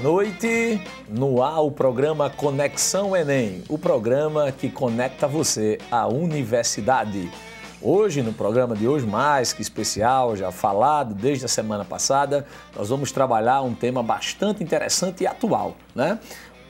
boa noite. No ar, o programa Conexão Enem, o programa que conecta você à universidade. Hoje, no programa de hoje, mais que especial, já falado desde a semana passada, nós vamos trabalhar um tema bastante interessante e atual, né?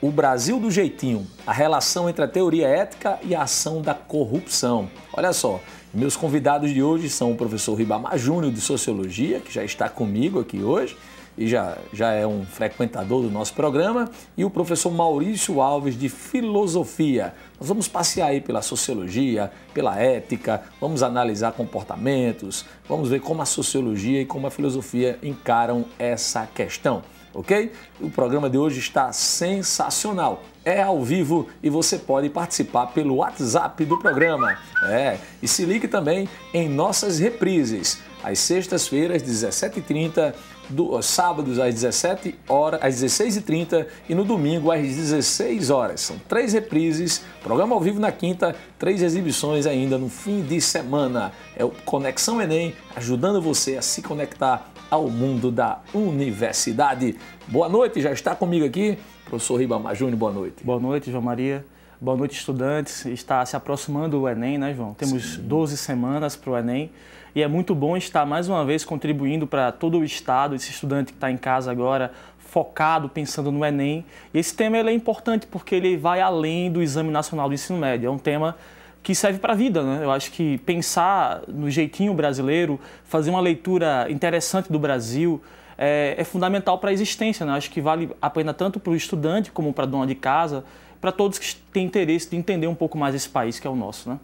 O Brasil do Jeitinho, a relação entre a teoria ética e a ação da corrupção. Olha só, meus convidados de hoje são o professor Ribamar Júnior de Sociologia, que já está comigo aqui hoje, e já, já é um frequentador do nosso programa, e o professor Maurício Alves de Filosofia. Nós vamos passear aí pela sociologia, pela ética, vamos analisar comportamentos, vamos ver como a sociologia e como a filosofia encaram essa questão ok? O programa de hoje está sensacional. É ao vivo e você pode participar pelo WhatsApp do programa. É, e se ligue também em nossas reprises, às sextas-feiras, 17h30 do, sábados às 17 horas, às 16h30 e no domingo às 16 horas. São três reprises, programa ao vivo na quinta, três exibições ainda no fim de semana. É o Conexão Enem, ajudando você a se conectar ao mundo da universidade. Boa noite, já está comigo aqui, professor Ribamar Júnior, boa noite. Boa noite, João Maria. Boa noite, estudantes. Está se aproximando o Enem, né, João? Temos Sim. 12 semanas para o Enem. E é muito bom estar mais uma vez contribuindo para todo o Estado, esse estudante que está em casa agora, focado, pensando no Enem. E esse tema ele é importante porque ele vai além do Exame Nacional do Ensino Médio. É um tema que serve para a vida, né? Eu acho que pensar no jeitinho brasileiro, fazer uma leitura interessante do Brasil é, é fundamental para a existência, né? Eu acho que vale a pena tanto para o estudante como para a dona de casa, para todos que têm interesse de entender um pouco mais esse país que é o nosso, né?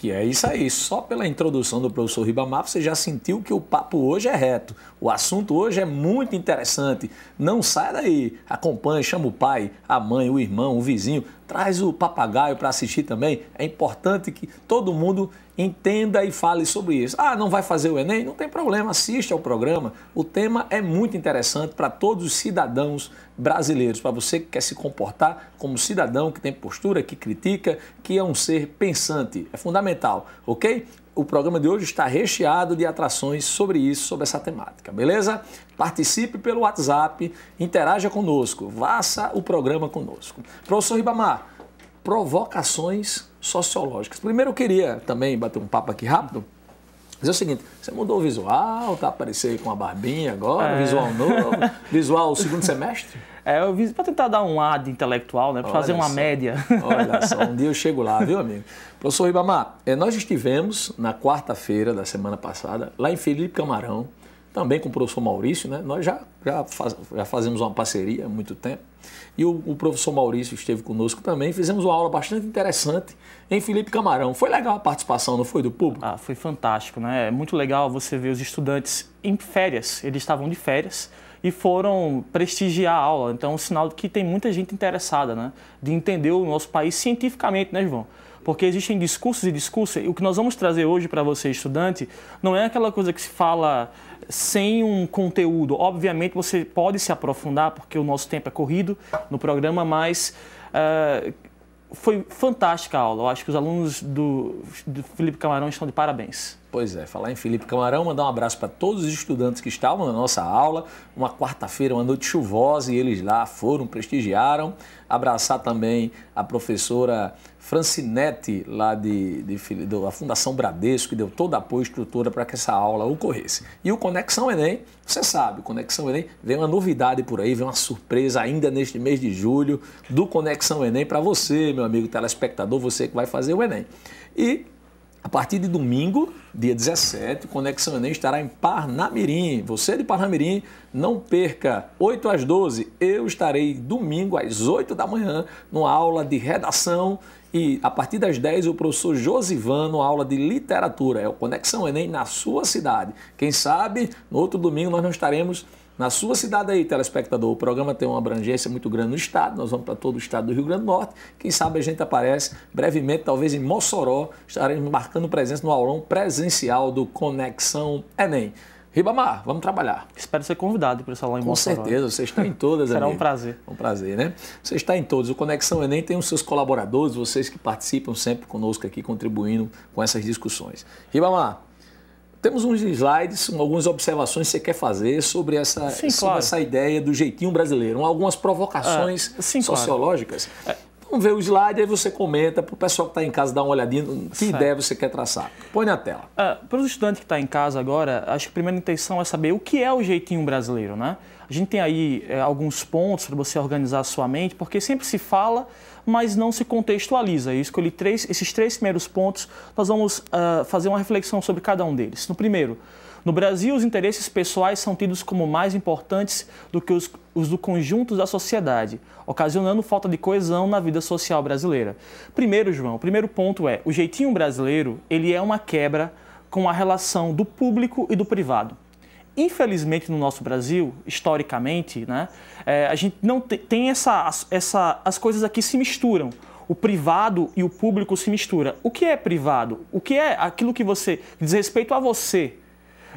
Que é isso aí. Só pela introdução do professor Ribamar, você já sentiu que o papo hoje é reto. O assunto hoje é muito interessante. Não sai daí. Acompanhe, chama o pai, a mãe, o irmão, o vizinho. Traz o papagaio para assistir também. É importante que todo mundo entenda e fale sobre isso. Ah, não vai fazer o Enem? Não tem problema, assista ao programa. O tema é muito interessante para todos os cidadãos brasileiros, para você que quer se comportar como cidadão, que tem postura, que critica, que é um ser pensante. É fundamental, ok? O programa de hoje está recheado de atrações sobre isso, sobre essa temática, beleza? Participe pelo WhatsApp, interaja conosco, faça o programa conosco. Professor Ribamar, provocações sociológicas. Primeiro eu queria também bater um papo aqui rápido. Dizer o seguinte, você mudou o visual, tá aparecendo com a barbinha agora, é. visual novo, visual segundo semestre? É, eu fiz para tentar dar um ar de intelectual, né, para fazer uma só. média. Olha só, um dia eu chego lá, viu, amigo? Professor Ribamar, é, nós estivemos na quarta-feira da semana passada, lá em Felipe Camarão, também com o professor Maurício, né? Nós já, já, faz, já fazemos uma parceria há muito tempo e o, o, professor Maurício esteve conosco também. Fizemos uma aula bastante interessante em Felipe Camarão. Foi legal a participação, não foi, do público? Ah, foi fantástico, né? É muito legal você ver os estudantes em férias. Eles estavam de férias e foram prestigiar a aula. Então, é um sinal de que tem muita gente interessada, né? De entender o nosso país cientificamente, né, João? porque existem discursos e discursos. E o que nós vamos trazer hoje para você, estudante, não é aquela coisa que se fala sem um conteúdo. Obviamente você pode se aprofundar, porque o nosso tempo é corrido no programa, mas. Uh, foi fantástica a aula. Eu acho que os alunos do, do, Felipe Camarão estão de parabéns. Pois é, falar em Felipe Camarão, mandar um abraço para todos os estudantes que estavam na nossa aula. Uma quarta-feira, uma noite chuvosa, e eles lá foram, prestigiaram. Abraçar também a professora Francinete, lá de, de, da Fundação Bradesco, que deu todo apoio estrutura para que essa aula ocorresse. E o Conexão Enem, você sabe, o Conexão Enem vem uma novidade por aí, vem uma surpresa ainda neste mês de julho do Conexão Enem para você, meu amigo telespectador, você que vai fazer o Enem. E a partir de domingo, dia 17, Conexão Enem estará em Parnamirim. Você de Parnamirim, não perca. 8 às 12, eu estarei domingo às 8 da manhã numa aula de redação e a partir das 10, o professor Josivano, aula de literatura. É o Conexão Enem na sua cidade. Quem sabe, no outro domingo, nós não estaremos na sua cidade aí, telespectador. O programa tem uma abrangência muito grande no estado, nós vamos para todo o estado do Rio Grande do Norte. Quem sabe a gente aparece brevemente, talvez em Mossoró, estaremos marcando presença no aulão presencial do Conexão Enem. Ribamar, vamos trabalhar. Espero ser convidado para o salão em Com certeza, você está em todas, Será amigo. um prazer. Um prazer, né? Você está em todos. O Conexão Enem tem os seus colaboradores, vocês que participam sempre conosco aqui, contribuindo com essas discussões. Ribamar, temos uns slides, algumas observações que você quer fazer sobre essa, sim, sobre claro. essa ideia do jeitinho brasileiro, algumas provocações ah, é, sim, sociológicas. Claro. É. Vamos ver o slide, aí você comenta para o pessoal que está em casa dar uma olhadinha que certo. ideia você quer traçar. Põe na tela. Uh, ah, para o estudante que está em casa agora, acho que a primeira intenção é saber o que é o jeitinho brasileiro, né? A gente tem aí é, alguns pontos para você organizar a sua mente, porque sempre se fala, mas não se contextualiza. Eu escolhi três, esses três primeiros pontos, nós vamos uh, fazer uma reflexão sobre cada um deles. No primeiro, no Brasil, os interesses pessoais são tidos como mais importantes do que os, os do conjunto da sociedade, ocasionando falta de coesão na vida social brasileira. Primeiro, João, o primeiro ponto é, o jeitinho brasileiro, ele é uma quebra com a relação do público e do privado. Infelizmente, no nosso Brasil, historicamente, né, é, a gente não tem essa, essa. As coisas aqui se misturam o privado e o público se mistura. O que é privado? O que é aquilo que você diz respeito a você?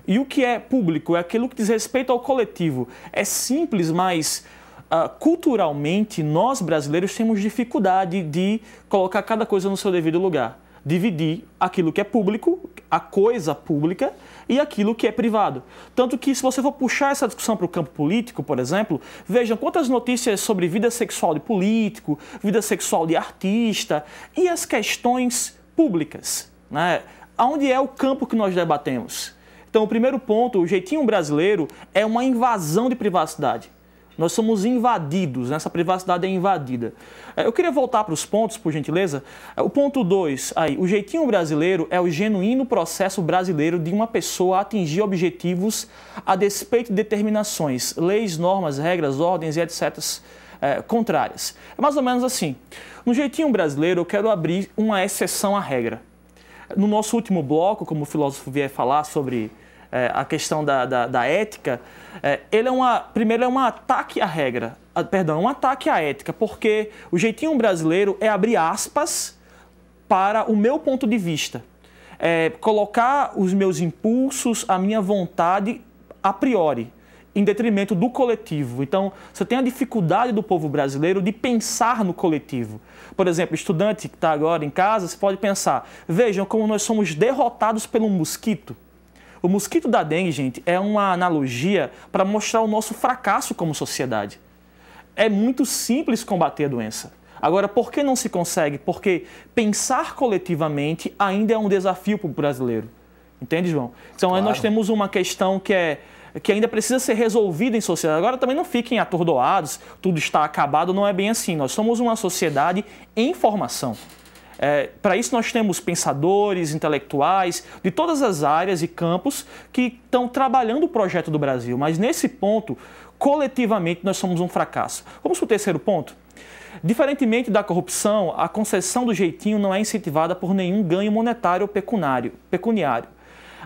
E o que é público é aquilo que diz respeito ao coletivo. É simples, mas uh, culturalmente nós brasileiros temos dificuldade de colocar cada coisa no seu devido lugar. Dividir aquilo que é público, a coisa pública, e aquilo que é privado. Tanto que, se você for puxar essa discussão para o campo político, por exemplo, vejam quantas notícias sobre vida sexual de político, vida sexual de artista e as questões públicas. Né? Onde é o campo que nós debatemos? Então, o primeiro ponto, o jeitinho brasileiro é uma invasão de privacidade. Nós somos invadidos, né? essa privacidade é invadida. É, eu queria voltar para os pontos, por gentileza. É, o ponto 2, aí, o jeitinho brasileiro é o genuíno processo brasileiro de uma pessoa atingir objetivos a despeito de determinações, leis, normas, regras, ordens e etc. É, contrárias. É mais ou menos assim. No jeitinho brasileiro, eu quero abrir uma exceção à regra. No nosso último bloco, como o filósofo vier falar sobre é, a questão da, da, da ética, é, ele é uma, primeiro é um ataque à regra, a, perdão, é um ataque à ética, porque o jeitinho brasileiro é abrir aspas para o meu ponto de vista, é, colocar os meus impulsos, a minha vontade a priori em detrimento do coletivo. Então, você tem a dificuldade do povo brasileiro de pensar no coletivo. Por exemplo, estudante que está agora em casa, você pode pensar: vejam como nós somos derrotados pelo mosquito. O mosquito da dengue, gente, é uma analogia para mostrar o nosso fracasso como sociedade. É muito simples combater a doença. Agora, por que não se consegue? Porque pensar coletivamente ainda é um desafio para o brasileiro. Entende, João? Então, claro. aí nós temos uma questão que é que ainda precisa ser resolvida em sociedade. Agora também não fiquem atordoados, tudo está acabado, não é bem assim. Nós somos uma sociedade em formação. É, Para isso, nós temos pensadores, intelectuais de todas as áreas e campos que estão trabalhando o projeto do Brasil, mas nesse ponto, coletivamente, nós somos um fracasso. Vamos para o terceiro ponto? Diferentemente da corrupção, a concessão do jeitinho não é incentivada por nenhum ganho monetário ou pecuniário.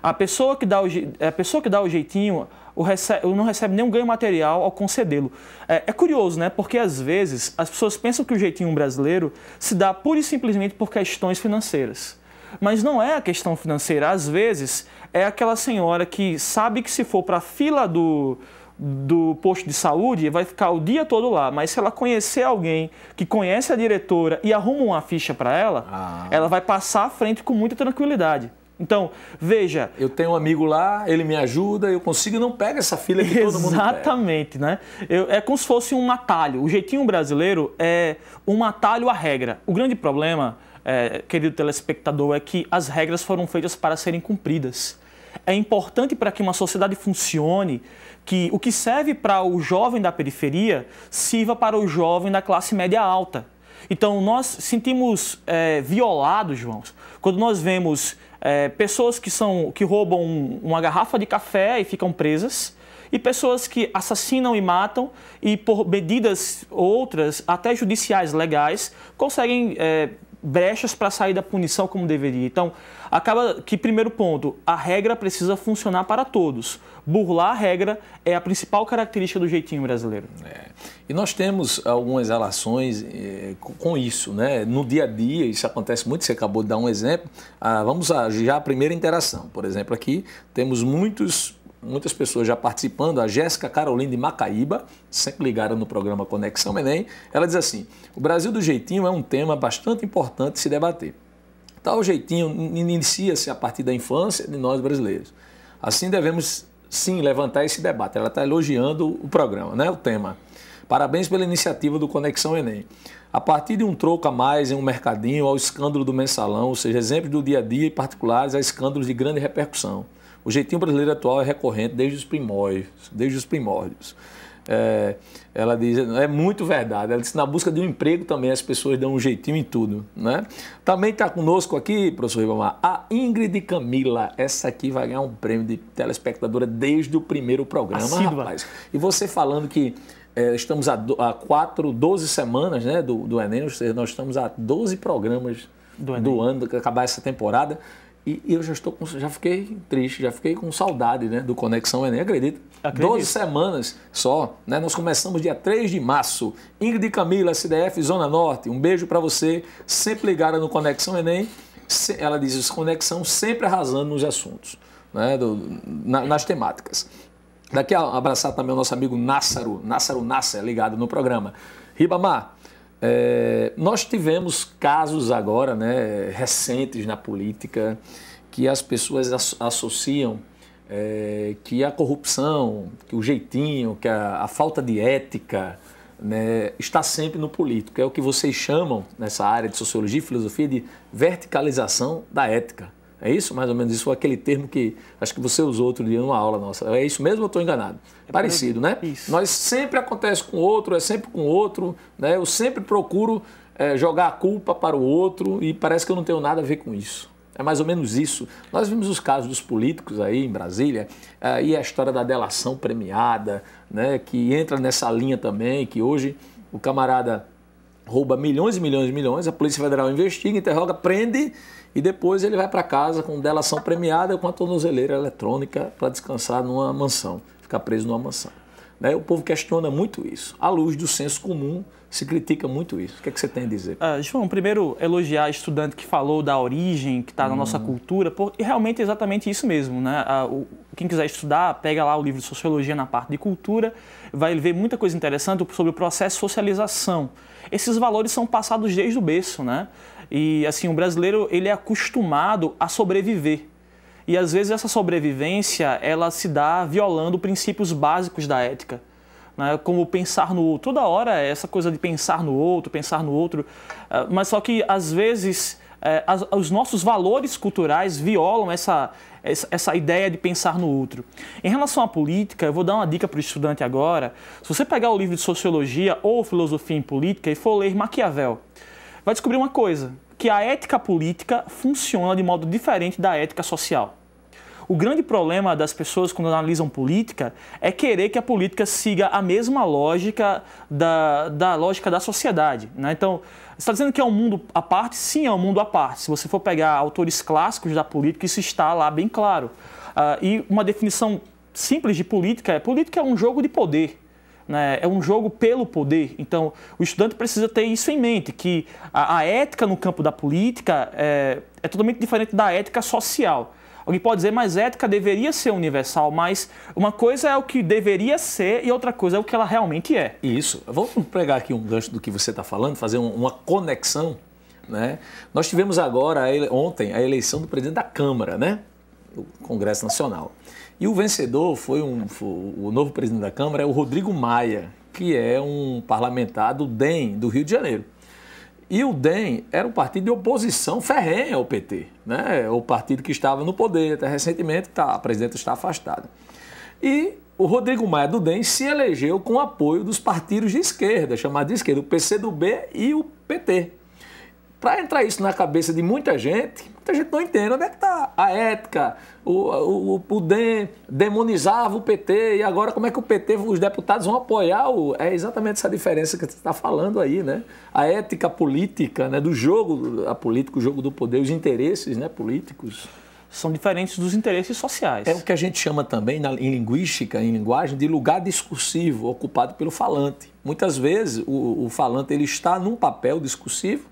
A pessoa que dá o, a pessoa que dá o jeitinho o não recebe nenhum ganho material ao concedê-lo. É, é, curioso, né? Porque às vezes as pessoas pensam que o jeitinho brasileiro se dá pura e simplesmente por questões financeiras. Mas não é a questão financeira. Às vezes é aquela senhora que sabe que se for para a fila do, do posto de saúde vai ficar o dia todo lá, mas se ela conhecer alguém que conhece a diretora e arruma uma ficha para ela, ah. ela vai passar à frente com muita tranquilidade. Então, veja. Eu tenho um amigo lá, ele me ajuda, eu consigo e não pega essa fila que todo mundo Exatamente, né? Eu, é como se fosse um atalho. O jeitinho brasileiro é um atalho à regra. O grande problema, é, querido telespectador, é que as regras foram feitas para serem cumpridas. É importante para que uma sociedade funcione que o que serve para o jovem da periferia sirva para o jovem da classe média alta. Então, nós sentimos é, violados, João, quando nós vemos é, pessoas que, são, que roubam uma garrafa de café e ficam presas, e pessoas que assassinam e matam, e por medidas outras, até judiciais legais, conseguem é, brechas para sair da punição como deveria. Então, acaba que, primeiro ponto, a regra precisa funcionar para todos. Burlar a regra é a principal característica do jeitinho brasileiro. É. E nós temos algumas relações é, com isso, né? No dia a dia, isso acontece muito, você acabou de dar um exemplo. Ah, vamos a, já a primeira interação. Por exemplo, aqui temos muitos muitas pessoas já participando, a Jéssica Caroline de Macaíba, sempre ligada no programa Conexão Enem ela diz assim: o Brasil do jeitinho é um tema bastante importante se debater. Tal jeitinho inicia-se a partir da infância de nós brasileiros. Assim devemos sim levantar esse debate. Ela está elogiando o programa, né? o tema. Parabéns pela iniciativa do Conexão Enem. A partir de um troco a mais em um mercadinho, ao escândalo do mensalão, ou seja, exemplos do dia a dia e particulares a escândalos de grande repercussão. O jeitinho brasileiro atual é recorrente desde os primórdios. Desde os primórdios. É, ela diz, é muito verdade. Ela disse, na busca de um emprego também as pessoas dão um jeitinho em tudo, né? Também está conosco aqui, professor Ribamar, a Ingrid Camila. Essa aqui vai ganhar um prêmio de telespectadora desde o primeiro programa, Assídua. rapaz. E você falando que é, estamos a, quatro, 12 semanas né, do, do Enem, ou seja, nós estamos a 12 programas do, do ano, acabar essa temporada. E, e eu já estou com, já fiquei triste, já fiquei com saudade né, do Conexão Enem, acredito. acredito. 12 semanas só, né? Nós começamos dia 3 de março. Ingrid Camila, CDF, Zona Norte, um beijo para você, sempre ligada no Conexão Enem. Ela diz, Conexão sempre arrasando nos assuntos, né, do, na, nas temáticas. Daqui a abraçar também o nosso amigo Nássaro, Nássaro Nassa, ligado no programa. Ribamar, é, nós tivemos casos agora, né, recentes na política, que as pessoas associam é, que a corrupção, que o jeitinho, que a, a falta de ética né, está sempre no político. É o que vocês chamam, nessa área de sociologia e filosofia, de verticalização da ética. É isso? Mais ou menos isso, aquele termo que acho que você usou outro dia numa aula nossa. É isso mesmo ou estou enganado? É Parecido, né? Isso. Nós sempre acontece com outro, é sempre com outro, né? Eu sempre procuro é, jogar a culpa para o outro e parece que eu não tenho nada a ver com isso. É mais ou menos isso. Nós vimos os casos dos políticos aí em Brasília é, e a história da delação premiada, né? Que entra nessa linha também, que hoje o camarada rouba milhões e milhões e milhões, a Polícia Federal investiga, interroga, prende e depois ele vai para casa com delação premiada com a tornozeleira eletrônica para descansar numa mansão, ficar preso numa mansão. Né? O povo questiona muito isso. À luz do senso comum, se critica muito isso. O que, é que você tem a dizer? Ah, João, primeiro, elogiar a estudante que falou da origem, que está hum. na nossa cultura, e realmente é exatamente isso mesmo. Né? Ah, o, quem quiser estudar, pega lá o livro de Sociologia na parte de cultura, vai ver muita coisa interessante sobre o processo de socialização. Esses valores são passados desde o berço, né? E assim, o brasileiro ele é acostumado a sobreviver. E às vezes essa sobrevivência ela se dá violando princípios básicos da ética. Né? Como pensar no outro. Toda hora é essa coisa de pensar no outro, pensar no outro. Ah, mas só que às vezes é, os nossos valores culturais violam essa, essa ideia de pensar no outro. Em relação à política, eu vou dar uma dica para o estudante agora. Se você pegar o livro de Sociologia ou Filosofia em Política e for ler Maquiavel, vai descobrir uma coisa: que a ética política funciona de modo diferente da ética social. O grande problema das pessoas quando analisam política é querer que a política siga a mesma lógica da, da lógica da sociedade. Né? Então, você está dizendo que é um mundo à parte? Sim, é um mundo à parte. Se você for pegar autores clássicos da política, isso está lá bem claro. Uh, e uma definição simples de política é: política é um jogo de poder né, é um jogo pelo poder. Então, o estudante precisa ter isso em mente, que a, a ética no campo da política é, é totalmente diferente da ética social. Alguém pode dizer, mas ética deveria ser universal, mas uma coisa é o que deveria ser e outra coisa é o que ela realmente é. Isso. Vamos pegar aqui um gancho do que você está falando, fazer uma conexão. Né? Nós tivemos agora, ontem, a eleição do presidente da Câmara, né? do Congresso Nacional. E o vencedor foi um, foi o novo presidente da Câmara é o Rodrigo Maia, que é um parlamentar do DEM do Rio de Janeiro. E o DEM era um partido de oposição ferrenha ao PT, né? É o partido que estava no poder até recentemente, tá, a presidente está afastada. E o Rodrigo Maia do DEM se elegeu com apoio dos partidos de esquerda, chamados de esquerda, o PCdoB e o PT para entrar isso na cabeça de muita gente, muita gente não entende onde é que está a ética, o, o, o DEM demonizava o PT e agora como é que o PT, os deputados vão apoiar o... É exatamente essa diferença que você está falando aí, né? A ética política, né? do jogo, a política, o jogo do poder, os interesses né? políticos. São diferentes dos interesses sociais. É o que a gente chama também na, em linguística, em linguagem, de lugar discursivo ocupado pelo falante. Muitas vezes o, o falante ele está num papel discursivo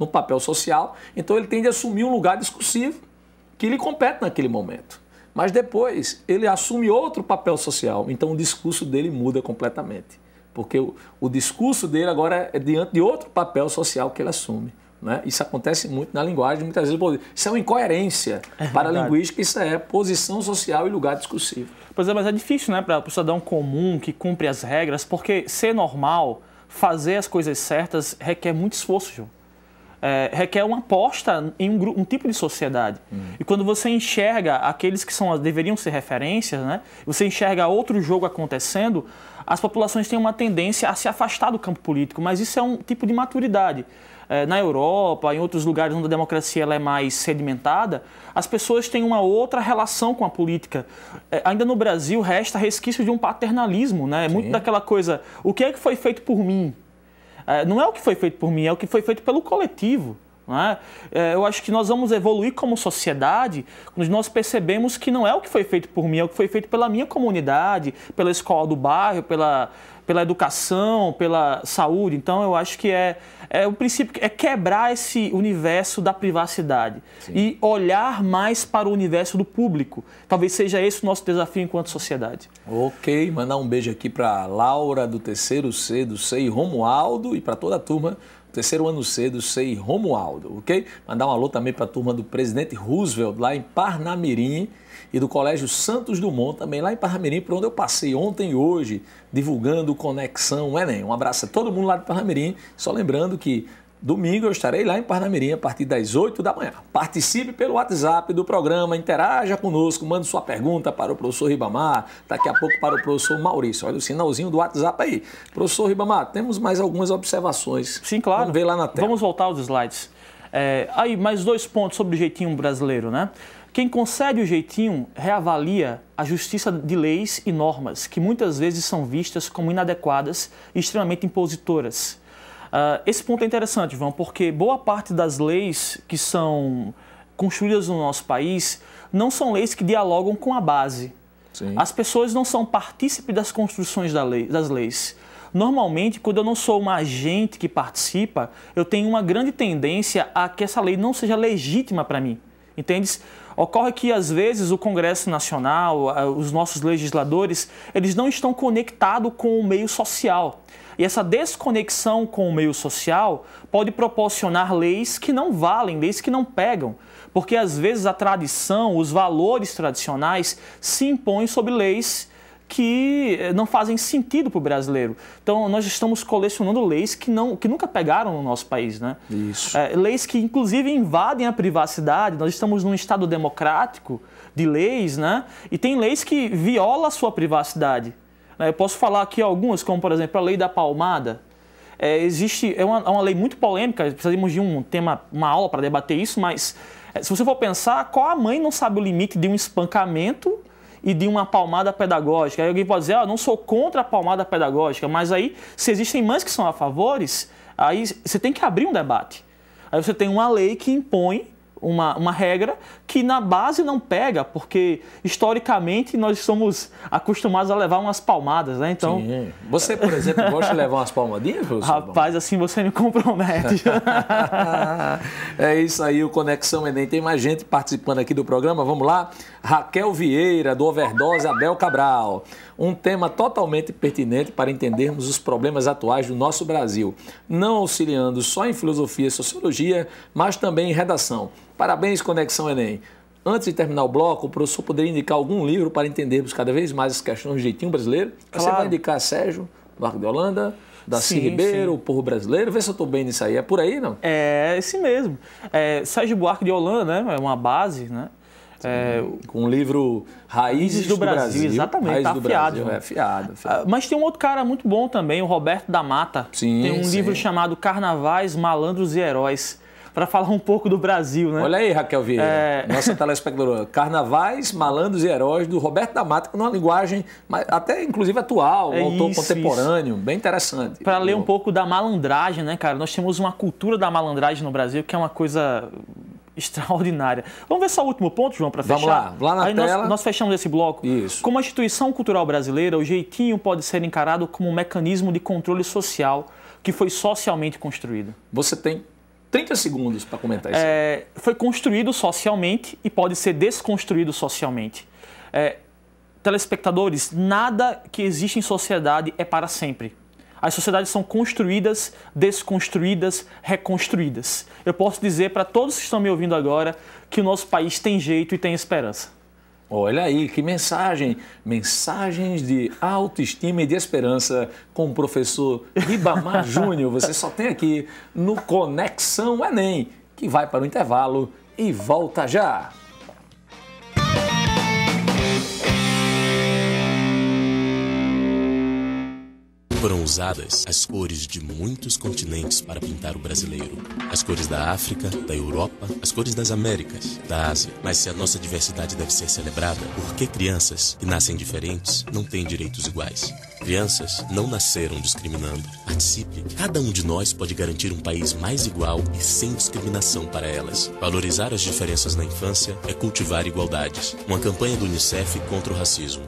no papel social, então ele tende a assumir um lugar discursivo que lhe compete naquele momento. Mas depois ele assume outro papel social, então o discurso dele muda completamente. Porque o, o discurso dele agora é diante de outro papel social que ele assume. Né? Isso acontece muito na linguagem, muitas vezes. isso é uma incoerência é para a linguística, isso é posição social e lugar discursivo. Pois é, mas é difícil né, para o cidadão comum que cumpre as regras, porque ser normal, fazer as coisas certas, requer muito esforço, João é, requer uma aposta em um, um tipo de sociedade. Uhum. E quando você enxerga aqueles que são, deveriam ser referências, né? você enxerga outro jogo acontecendo, as populações têm uma tendência a se afastar do campo político, mas isso é um tipo de maturidade. É, na Europa, em outros lugares onde a democracia ela é mais sedimentada, as pessoas têm uma outra relação com a política. É, ainda no Brasil resta resquício de um paternalismo, né? É Sim. Muito daquela coisa, o que é que foi feito por mim? É, não é o que foi feito por mim, é o que foi feito pelo coletivo. É? é? Eu acho que nós vamos evoluir como sociedade quando nós percebemos que não é o que foi feito por mim, é o que foi feito pela minha comunidade, pela escola do bairro, pela, pela educação, pela saúde. Então, eu acho que é, é o princípio é quebrar esse universo da privacidade Sim. e olhar mais para o universo do público. Talvez seja esse o nosso desafio enquanto sociedade. Ok, mandar um beijo aqui para Laura do terceiro C do e Romualdo e para toda a turma terceiro ano C do CEI Romualdo, ok? Mandar um alô também para a turma do presidente Roosevelt lá em Parnamirim e do Colégio Santos Dumont, também lá em Parramirim, por onde eu passei ontem e hoje, divulgando Conexão Enem. Um abraço a todo mundo lá de Parramirim. Só lembrando que Domingo eu estarei lá em Parramirim a partir das 8 da manhã. Participe pelo WhatsApp do programa, interaja conosco, mande sua pergunta para o professor Ribamar, daqui a pouco para o professor Maurício. Olha o sinalzinho do WhatsApp aí. Professor Ribamar, temos mais algumas observações. Sim, claro. Vamos ver lá na tela. Vamos voltar aos slides. É, aí, mais dois pontos sobre o jeitinho brasileiro, né? Quem concede o jeitinho reavalia a justiça de leis e normas que muitas vezes são vistas como inadequadas e extremamente impositoras. Uh, esse ponto é interessante, Ivan, porque boa parte das leis que são construídas no nosso país não são leis que dialogam com a base. Sim. As pessoas não são partícipes das construções da lei, das leis. Normalmente, quando eu não sou uma agente que participa, eu tenho uma grande tendência a que essa lei não seja legítima para mim. Entendes? Ocorre que às vezes o Congresso Nacional, os nossos legisladores, eles não estão conectados com o meio social. E essa desconexão com o meio social pode proporcionar leis que não valem, leis que não pegam, porque às vezes a tradição, os valores tradicionais se impõem sobre leis que eh, não fazem sentido para o brasileiro. Então, nós estamos colecionando leis que, não, que nunca pegaram no nosso país, né? Isso. É, leis que, inclusive, invadem a privacidade. Nós estamos num Estado democrático de leis, né? E tem leis que violam a sua privacidade. Eh, eu posso falar aqui algumas, como, por exemplo, a lei da palmada. É, existe, é uma, é uma lei muito polêmica, Precisamos de um tema, uma aula para debater isso, mas se você for pensar, qual a mãe não sabe o limite de um espancamento e de uma palmada pedagógica. Aí alguém pode dizer, ah, não sou contra a palmada pedagógica, mas aí, se existem mães que são a favores, aí você tem que abrir um debate. Aí você tem uma lei que impõe uma, uma regra que na base não pega, porque historicamente nós somos acostumados a levar umas palmadas, né? Então. Sim. Você, por exemplo, gosta de levar umas palmadinhas, professor? Rapaz, assim você me compromete. é isso aí, o Conexão Enem. Tem mais gente participando aqui do programa. Vamos lá. Raquel Vieira, do Overdose Abel Cabral. Um tema totalmente pertinente para entendermos os problemas atuais do nosso Brasil, não auxiliando só em filosofia e sociologia, mas também em redação Parabéns, Conexão Enem. Antes de terminar o bloco, o professor poderia indicar algum livro para entendermos cada vez mais as questões do jeitinho brasileiro? Claro. Você vai indicar Sérgio, Marco de Holanda, Daci sim, Ribeiro, sim. o povo brasileiro. Vê se eu estou bem nisso aí. É por aí, não? É, esse mesmo. É, Sérgio Buarque de Holanda, né? É uma base, né? É, com o livro Raízes do, do Brasil, Brasil, exatamente, tá afiado. Brasil, né? é, fiado, ah, Mas tem um outro cara muito bom também, o Roberto da Mata. Sim, tem um sim. livro chamado Carnavais, Malandros e Heróis para falar um pouco do Brasil, né? Olha aí, Raquel Vieira, é... nossa telespectadora. Carnavais, malandros e heróis, do Roberto da Mata, numa linguagem até inclusive atual, é um autor isso, contemporâneo, isso. bem interessante. Para ler um pouco da malandragem, né, cara? Nós temos uma cultura da malandragem no Brasil que é uma coisa extraordinária. Vamos ver só o último ponto, João, para fechar? Vamos lá, lá na Aí tela. Nós, nós, fechamos esse bloco. Isso. Como instituição cultural brasileira, o jeitinho pode ser encarado como um mecanismo de controle social que foi socialmente construído. Você tem 30 segundos para comentar isso. É, foi construído socialmente e pode ser desconstruído socialmente. É, telespectadores, nada que existe em sociedade é para sempre. As sociedades são construídas, desconstruídas, reconstruídas. Eu posso dizer para todos que estão me ouvindo agora que o nosso país tem jeito e tem esperança. Olha aí, que mensagem! Mensagens de autoestima e de esperança com o professor Ribamar Júnior. Você só tem aqui no Conexão Enem, que vai para o intervalo e volta já! Foram usadas as cores de muitos continentes para pintar o brasileiro. As cores da África, da Europa, as cores das Américas, da Ásia. Mas se a nossa diversidade deve ser celebrada, por que crianças que nascem diferentes não têm direitos iguais? Crianças não nasceram discriminando. Participe. Cada um de nós pode garantir um país mais igual e sem discriminação para elas. Valorizar as diferenças na infância é cultivar igualdades. Uma campanha do Unicef contra o racismo.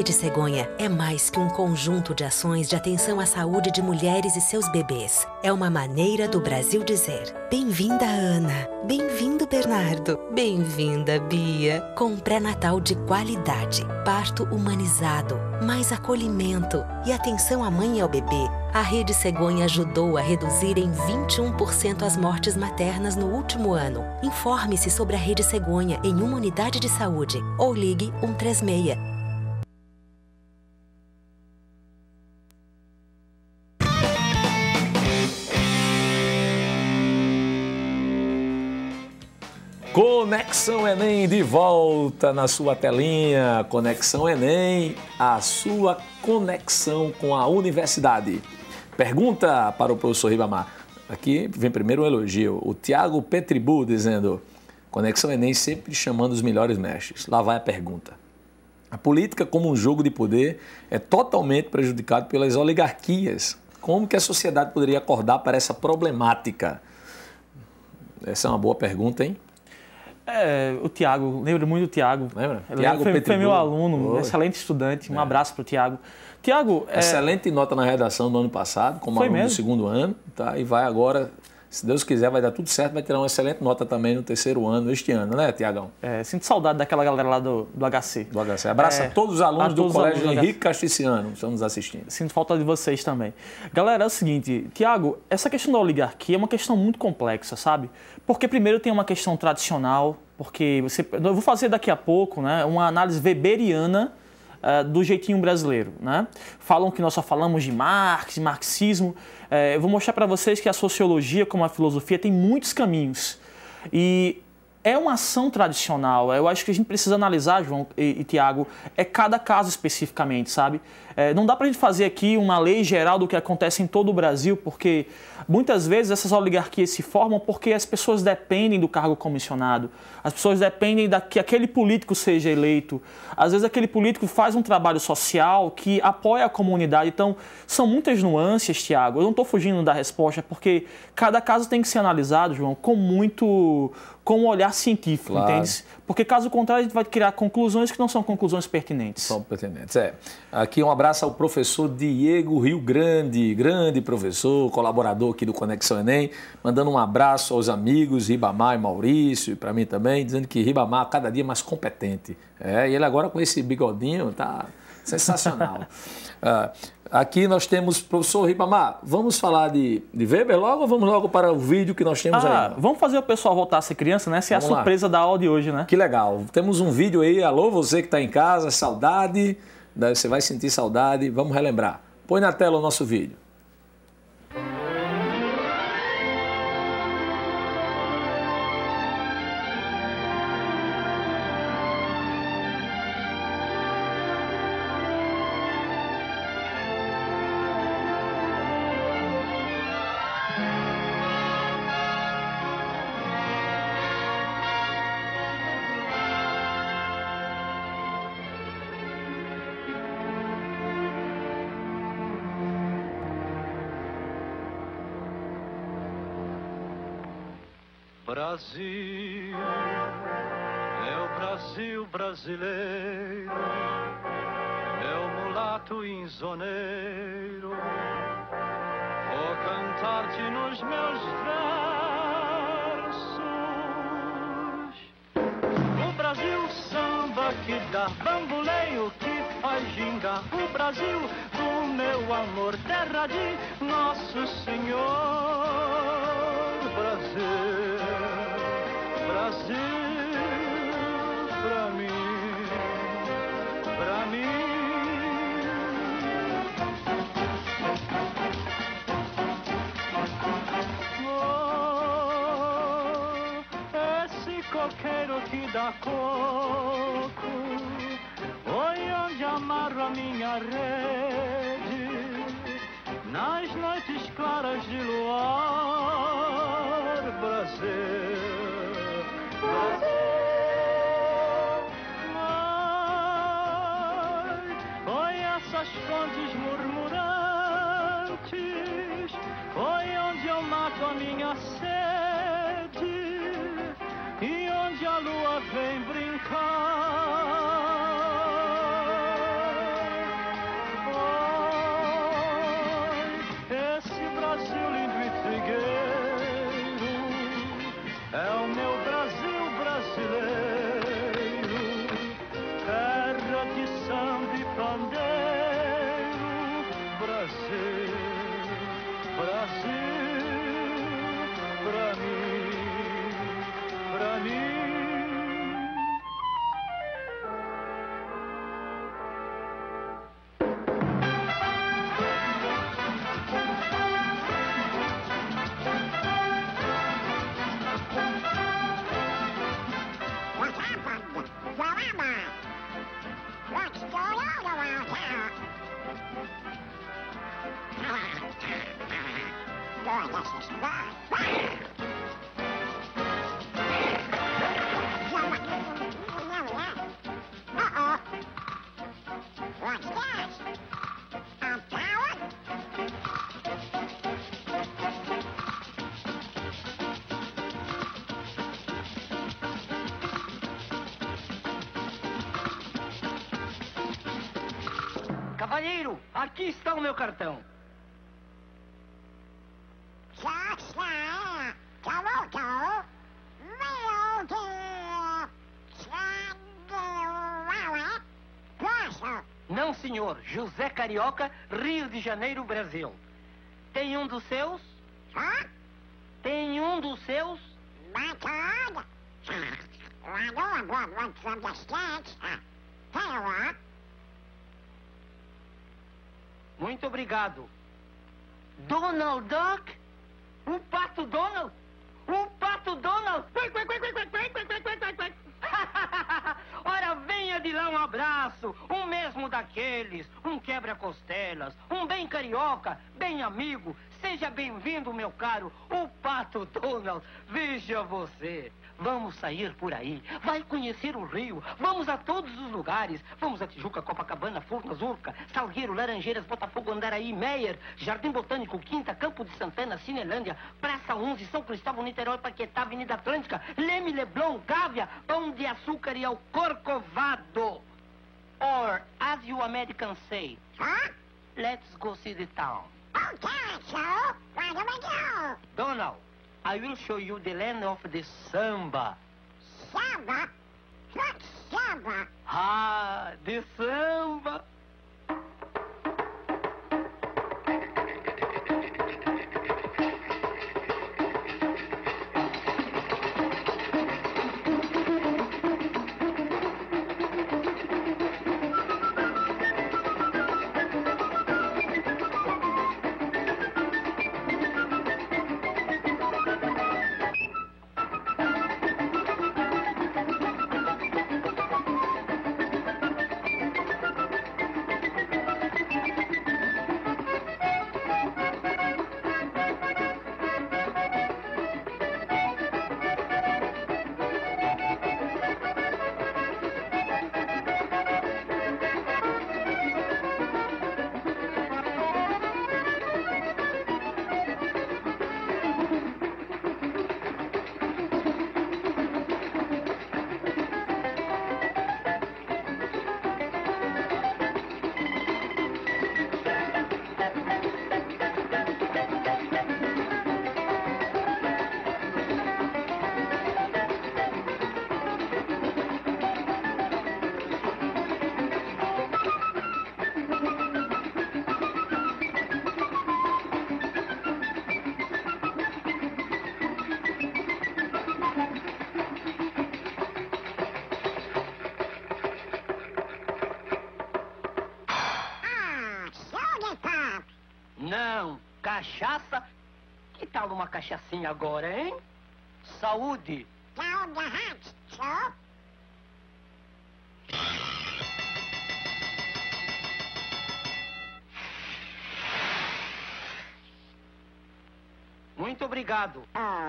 Rede Cegonha é mais que um conjunto de ações de atenção à saúde de mulheres e seus bebês. É uma maneira do Brasil dizer: bem-vinda, Ana, bem-vindo, Bernardo, bem-vinda, Bia. Com um pré-natal de qualidade, parto humanizado, mais acolhimento e atenção à mãe e ao bebê, a Rede Cegonha ajudou a reduzir em 21% as mortes maternas no último ano. Informe-se sobre a Rede Cegonha em uma unidade de saúde ou ligue 136. Conexão Enem de volta na sua telinha. Conexão Enem, a sua conexão com a universidade. Pergunta para o professor Ribamar. Aqui vem primeiro um elogio. O Tiago Petribu dizendo: Conexão Enem sempre chamando os melhores mestres. Lá vai a pergunta. A política, como um jogo de poder, é totalmente prejudicado pelas oligarquias. Como que a sociedade poderia acordar para essa problemática? Essa é uma boa pergunta, hein? É, o Tiago, lembro muito do Tiago. Lembra? Tiago foi, foi meu aluno, Oi. excelente estudante. Um é. abraço para o Tiago. Tiago. É excelente é... nota na redação do ano passado, como foi aluno mesmo? do segundo ano, tá? E vai agora se Deus quiser, vai dar tudo certo, vai tirar uma excelente nota também no terceiro ano, este ano, né, Tiagão? É, sinto saudade daquela galera lá do, do HC. Do HC. Abraça é, todos os alunos todos do Colégio alunos Henrique Casticiano que estão nos assistindo. Sinto falta de vocês também. Galera, é o seguinte, Tiago, essa questão da oligarquia é uma questão muito complexa, sabe? Porque primeiro tem uma questão tradicional, porque você. Eu vou fazer daqui a pouco né, uma análise weberiana uh, do jeitinho brasileiro. Né? Falam que nós só falamos de Marx, marxismo. Uh, eu vou mostrar para vocês que a sociologia, como a filosofia, tem muitos caminhos. E é uma ação tradicional. Eu acho que a gente precisa analisar, João e, e Tiago, é cada caso especificamente, sabe? É, não dá para a gente fazer aqui uma lei geral do que acontece em todo o Brasil, porque muitas vezes essas oligarquias se formam porque as pessoas dependem do cargo comissionado, as pessoas dependem da que aquele político seja eleito. Às vezes aquele político faz um trabalho social que apoia a comunidade. Então, são muitas nuances, Tiago. Eu não estou fugindo da resposta, porque cada caso tem que ser analisado, João, com muito com um olhar científico, claro. entende? Porque caso contrário, a gente vai criar conclusões que não são conclusões pertinentes. São pertinentes, é. Aqui um abraço ao professor Diego Rio Grande, grande professor, colaborador aqui do Conexão Enem, mandando um abraço aos amigos Ribamar e Maurício, e para mim também, dizendo que Ribamar é cada dia mais competente. É, e ele agora com esse bigodinho tá sensacional. uh, Aqui nós temos o professor Ribamar. Vamos falar de, de Weber logo ou vamos logo para o vídeo que nós temos ah, aí? Vamos fazer o pessoal voltar a ser criança, né? Se é a surpresa da aula de hoje, né? Que legal. Temos um vídeo aí. Alô, você que está em casa, saudade. Né? Você vai sentir saudade. Vamos relembrar. Põe na tela o nosso vídeo. Brasil é o Brasil brasileiro, é o mulato insoneiro. Vou cantar-te nos meus versos. O Brasil samba que dá bambuleio que faz gingar. O Brasil, o meu amor, terra de Nosso Senhor. quero te dar coco. Oi, onde amarro a minha rede, nas noites claras de luar, Brasil. Brasil. mas oi, essas fontes murmuradas. vem brincar. Oh, esse Brasil lindo e trigueiro é o meu Brasil brasileiro, terra de samba e pandeiro, Brasil. de Janeiro, Brasil. caro, o Pato Donald. Veja você. Vamos sair por aí. Vai conhecer o Rio. Vamos a todos os lugares. Vamos a Tijuca, Copacabana, Furnas, Urca, Salgueiro, Laranjeiras, Botafogo, Andaraí, Meyer, Jardim Botânico, Quinta, Campo de Santana, Cinelândia, Praça 11, São Cristóvão, Niterói, Paquetá, Avenida Atlântica, Leme, Leblon, Gávea, Pão de Açúcar e ao Corcovado. Or, as you Americans say, huh? let's go see the town. Okay, so where do we go? Donald, I will show you the land of the samba. Samba? what samba? Ah, the samba. cachaça. Que tal uma cachaçinha agora, hein? Saúde! Saúde, Muito obrigado. Ah.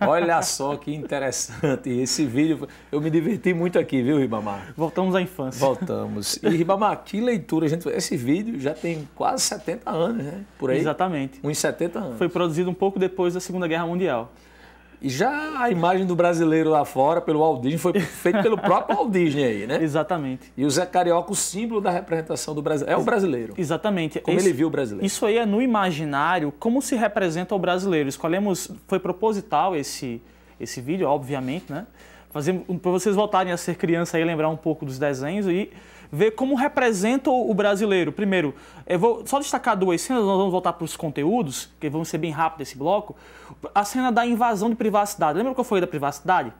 Olha só que interessante. Esse vídeo, eu me diverti muito aqui, viu, Ribamar? Voltamos à infância. Voltamos. E, Ribamar, que leitura. Gente... Esse vídeo já tem quase 70 anos, né? Por aí. Exatamente. Uns 70 anos. Foi produzido um pouco depois da Segunda Guerra Mundial. E já a imagem do brasileiro lá fora, pelo Walt Disney, foi feita pelo próprio Walt Disney aí, né? Exatamente. E o Zé Carioca, o símbolo da representação do Brasil, é o brasileiro. Exatamente. Como isso, ele viu o brasileiro. Isso aí é no imaginário, como se representa o brasileiro. Escolhemos, foi proposital esse, esse vídeo, obviamente, né? para vocês voltarem a ser criança e lembrar um pouco dos desenhos e ver como representa o brasileiro. Primeiro, eu vou só destacar duas cenas, nós vamos voltar para os conteúdos, que vão ser bem rápido esse bloco. A cena da invasão de privacidade. Lembra que eu falei da privacidade?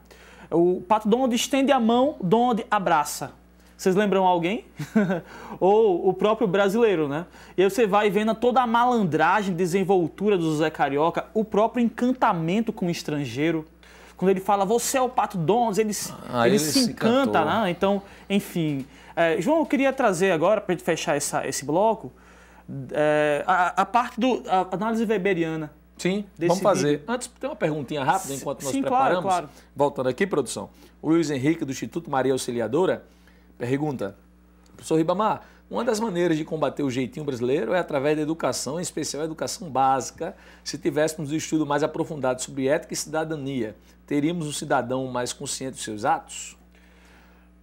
O Pato Donald estende a mão, Donald abraça. Vocês lembram alguém? Ou o próprio brasileiro, né? E aí você vai vendo toda a malandragem, desenvoltura do Zé Carioca, o próprio encantamento com o estrangeiro. Quando ele fala, você é o Pato dons ele, ah, ele, ele, se, encanta, né? Então, enfim. É, João, eu queria trazer agora, para gente fechar essa, esse bloco, é, a, a, parte da análise weberiana. Sim, vamos fazer. Vídeo. Antes, tem uma perguntinha rápida enquanto nós Sim, preparamos. Claro, claro. Voltando aqui, produção. O Luiz Henrique, do Instituto Maria Auxiliadora, pergunta: professor Ribamar, uma das maneiras de combater o jeitinho brasileiro é através da educação, em especial a educação básica. Se tivéssemos um estudo mais aprofundado sobre ética e cidadania, teríamos um cidadão mais consciente dos seus atos?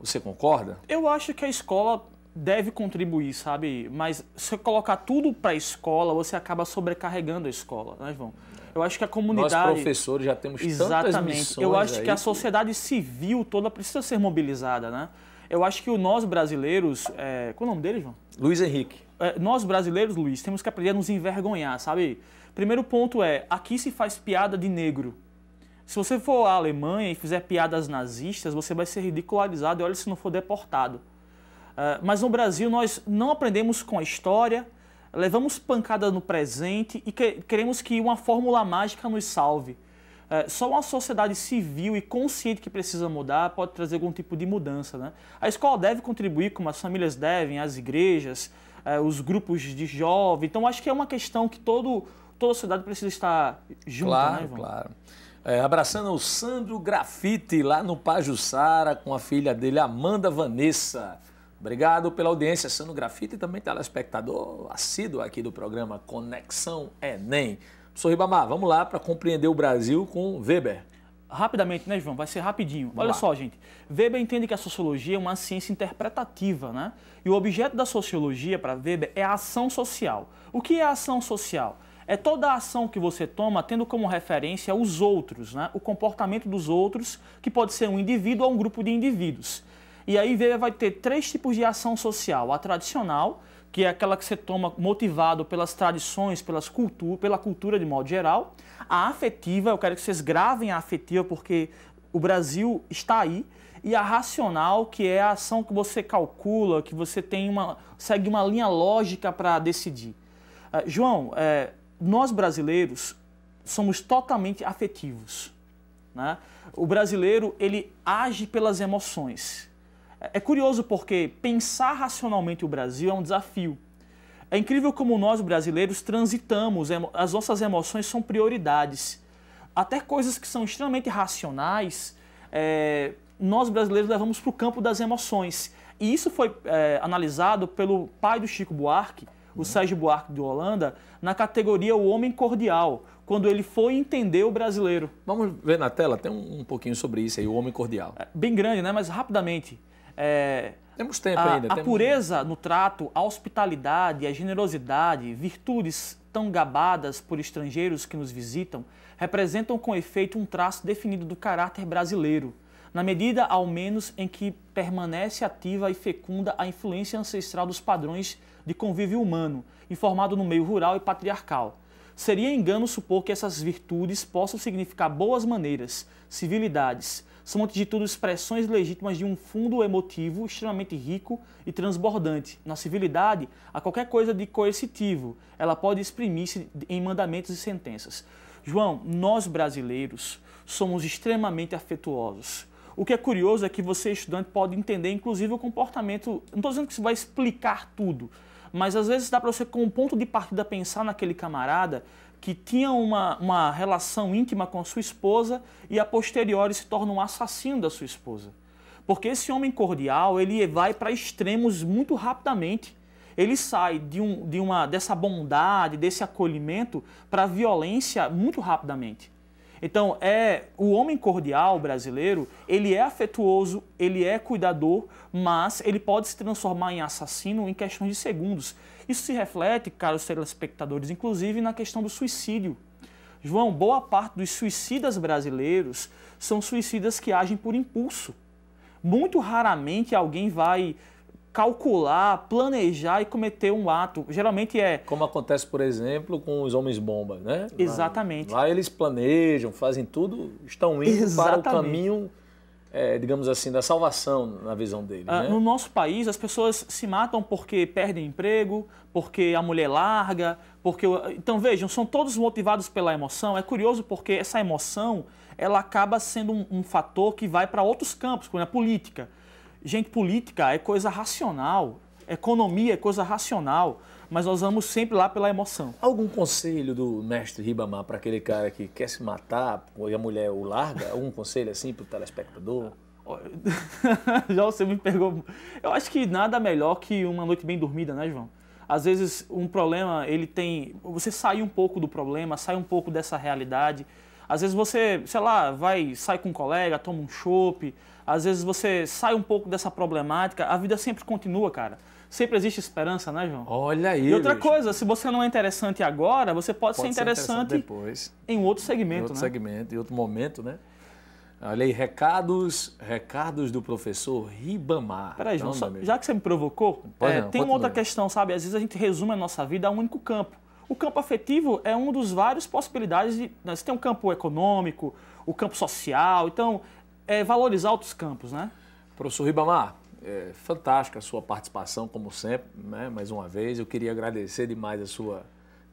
Você concorda? Eu acho que a escola deve contribuir, sabe? Mas se colocar tudo para a escola, você acaba sobrecarregando a escola, né, João? Eu acho que a comunidade. Nós, professores, já temos Exatamente. tantas missões. Eu acho que a sociedade que... civil toda precisa ser mobilizada, né? Eu acho que nós brasileiros. É... Qual é o nome dele, João? Luiz Henrique. É, nós brasileiros, Luiz, temos que aprender a nos envergonhar, sabe? Primeiro ponto é: aqui se faz piada de negro. Se você for à Alemanha e fizer piadas nazistas, você vai ser ridicularizado e olha se não for deportado. É, mas no Brasil nós não aprendemos com a história, levamos pancada no presente e queremos que uma fórmula mágica nos salve. É, só uma sociedade civil e consciente que precisa mudar pode trazer algum tipo de mudança. Né? A escola deve contribuir, como as famílias devem, as igrejas, é, os grupos de jovens. Então, acho que é uma questão que todo, toda a sociedade precisa estar junto. Né, claro, né, claro. É, abraçando o Sandro Grafite lá no Pajussara com a filha dele, Amanda Vanessa. Obrigado pela audiência, Sandro Grafite e também telespectador assíduo aqui do programa Conexão Enem. Sorribamar, vamos lá para compreender o Brasil com Weber. Rapidamente, né, João? Vai ser rapidinho. Vamos Olha lá. só, gente. Weber entende que a sociologia é uma ciência interpretativa, né? E o objeto da sociologia, para Weber, é a ação social. O que é a ação social? é toda a ação que você toma tendo como referência os outros, né? o comportamento dos outros, que pode ser um indivíduo ou um grupo de indivíduos. E aí Weber vai ter três tipos de ação social: a tradicional, que é aquela que você toma motivado pelas tradições, pelas cultu pela cultura de modo geral. A afetiva, eu quero que vocês gravem a afetiva porque o Brasil está aí. E a racional, que é a ação que você calcula, que você tem uma, segue uma linha lógica para decidir. Uh, João, é, nós brasileiros somos totalmente afetivos. Né? O brasileiro, ele age pelas emoções. É, é curioso porque pensar racionalmente o Brasil é um desafio. É incrível como nós brasileiros transitamos, as nossas emoções são prioridades. Até coisas que são extremamente racionais, é, nós brasileiros levamos para o campo das emoções. E isso foi é, analisado pelo pai do Chico Buarque, o uhum. Sérgio Buarque de Holanda, na categoria O Homem Cordial, quando ele foi entender o brasileiro. Vamos ver na tela, tem um, um pouquinho sobre isso aí, O Homem Cordial. É, bem grande, né? Mas rapidamente. É, Temos tempo a, ainda. A Temos pureza no trato, a hospitalidade, a generosidade, virtudes tão gabadas por estrangeiros que nos visitam, representam com efeito um traço definido do caráter brasileiro, na medida ao menos em que permanece ativa e fecunda a influência ancestral dos padrões de convívio humano, informado no meio rural e patriarcal. Seria engano supor que essas virtudes possam significar boas maneiras, civilidades, são, antes de tudo, expressões legítimas de um fundo emotivo extremamente rico e transbordante. Na civilidade, há qualquer coisa de coercitivo, ela pode exprimir-se em mandamentos e sentenças. João, nós brasileiros somos extremamente afetuosos. O que é curioso é que você, estudante, pode entender, inclusive, o comportamento. Não estou dizendo que você vai explicar tudo, mas às vezes dá para você, com um ponto de partida, pensar naquele camarada que tinha uma, uma relação íntima com a sua esposa e a posteriori se torna um assassino da sua esposa. Porque esse homem cordial, ele vai para extremos muito rapidamente. Ele sai de, um, de uma dessa bondade, desse acolhimento para violência muito rapidamente. Então, é o homem cordial brasileiro, ele é afetuoso, ele é cuidador, mas ele pode se transformar em assassino em questões de segundos. Isso se reflete, caros telespectadores, inclusive na questão do suicídio. João, boa parte dos suicidas brasileiros são suicidas que agem por impulso. Muito raramente alguém vai calcular, planejar e cometer um ato. Geralmente é. Como acontece, por exemplo, com os homens bomba, né? Exatamente. Lá, lá eles planejam, fazem tudo, estão indo Exatamente. para o caminho. É, digamos assim, da salvação na visão dele. Ah, né? No nosso país, as pessoas se matam porque perdem emprego, porque a mulher larga, porque. Então vejam, são todos motivados pela emoção. É curioso porque essa emoção ela acaba sendo um, um fator que vai para outros campos, como a política. Gente, política é coisa racional, economia é coisa racional, mas nós vamos sempre lá pela emoção. Algum conselho do mestre Ribamar para aquele cara que quer se matar e a mulher o larga? Algum conselho assim para o telespectador? Já você me pegou. Eu acho que nada melhor que uma noite bem dormida, né, João? Às vezes um problema, ele tem. Você sai um pouco do problema, sai um pouco dessa realidade. Às vezes você, sei lá, vai, sai com um colega, toma um chopp, às vezes você sai um pouco dessa problemática, a vida sempre continua, cara. Sempre existe esperança, né, João? Olha aí. E outra bicho. coisa, se você não é interessante agora, você pode, pode ser, interessante ser, interessante depois. em outro segmento, em outro né? segmento, em outro momento, né? Olha aí, recados, recados do professor Ribamar. Peraí, João, só, já que você me provocou, é, não, tem uma outra questão, sabe? Às vezes a gente resume a nossa vida a um único campo. O campo afetivo é um dos vários possibilidades de. Você né, tem um campo econômico, o campo social. Então, é, valorizar outros campos, né? Professor Ribamar, é, fantástica a sua participação, como sempre, né? mais uma vez. Eu queria agradecer demais a sua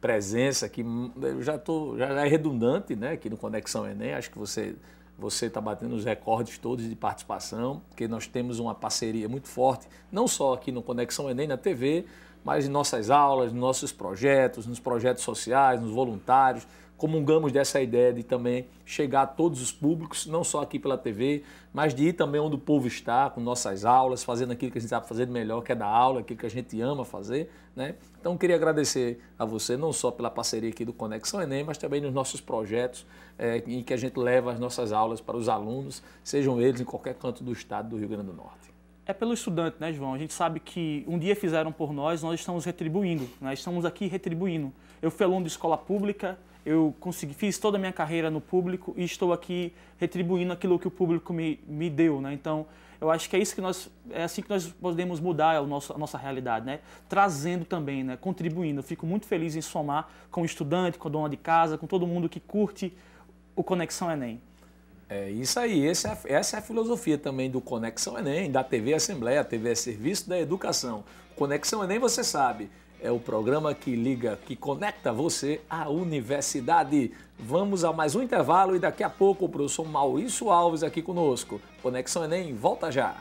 presença, que eu já, tô, já é redundante né? aqui no Conexão Enem. Acho que você você está batendo os recordes todos de participação, porque nós temos uma parceria muito forte, não só aqui no Conexão Enem, na TV, mas em nossas aulas, nos nossos projetos, nos projetos sociais, nos voluntários comungamos dessa ideia de também chegar a todos os públicos, não só aqui pela TV, mas de ir também onde o povo está, com nossas aulas, fazendo aquilo que a gente sabe fazer melhor, que é dar aula, aquilo que a gente ama fazer. Né? Então, queria agradecer a você, não só pela parceria aqui do Conexão Enem, mas também nos nossos projetos é, em que a gente leva as nossas aulas para os alunos, sejam eles em qualquer canto do estado do Rio Grande do Norte é pelo estudante, né, João? A gente sabe que um dia fizeram por nós, nós estamos retribuindo, né? estamos aqui retribuindo. Eu fui aluno de escola pública, eu consegui, fiz toda a minha carreira no público e estou aqui retribuindo aquilo que o público me, me deu, né? Então, eu acho que é isso que nós, é assim que nós podemos mudar a nossa realidade, né? Trazendo também, né? Contribuindo. Eu fico muito feliz em somar com o estudante, com a dona de casa, com todo mundo que curte o Conexão Enem. É isso aí, essa é, essa é a filosofia também do Conexão Enem, da TV Assembleia, a TV é Serviço da Educação. Conexão Enem, você sabe, é o programa que liga, que conecta você à universidade. Vamos a mais um intervalo e daqui a pouco o professor Maurício Alves aqui conosco. Conexão Enem, volta já!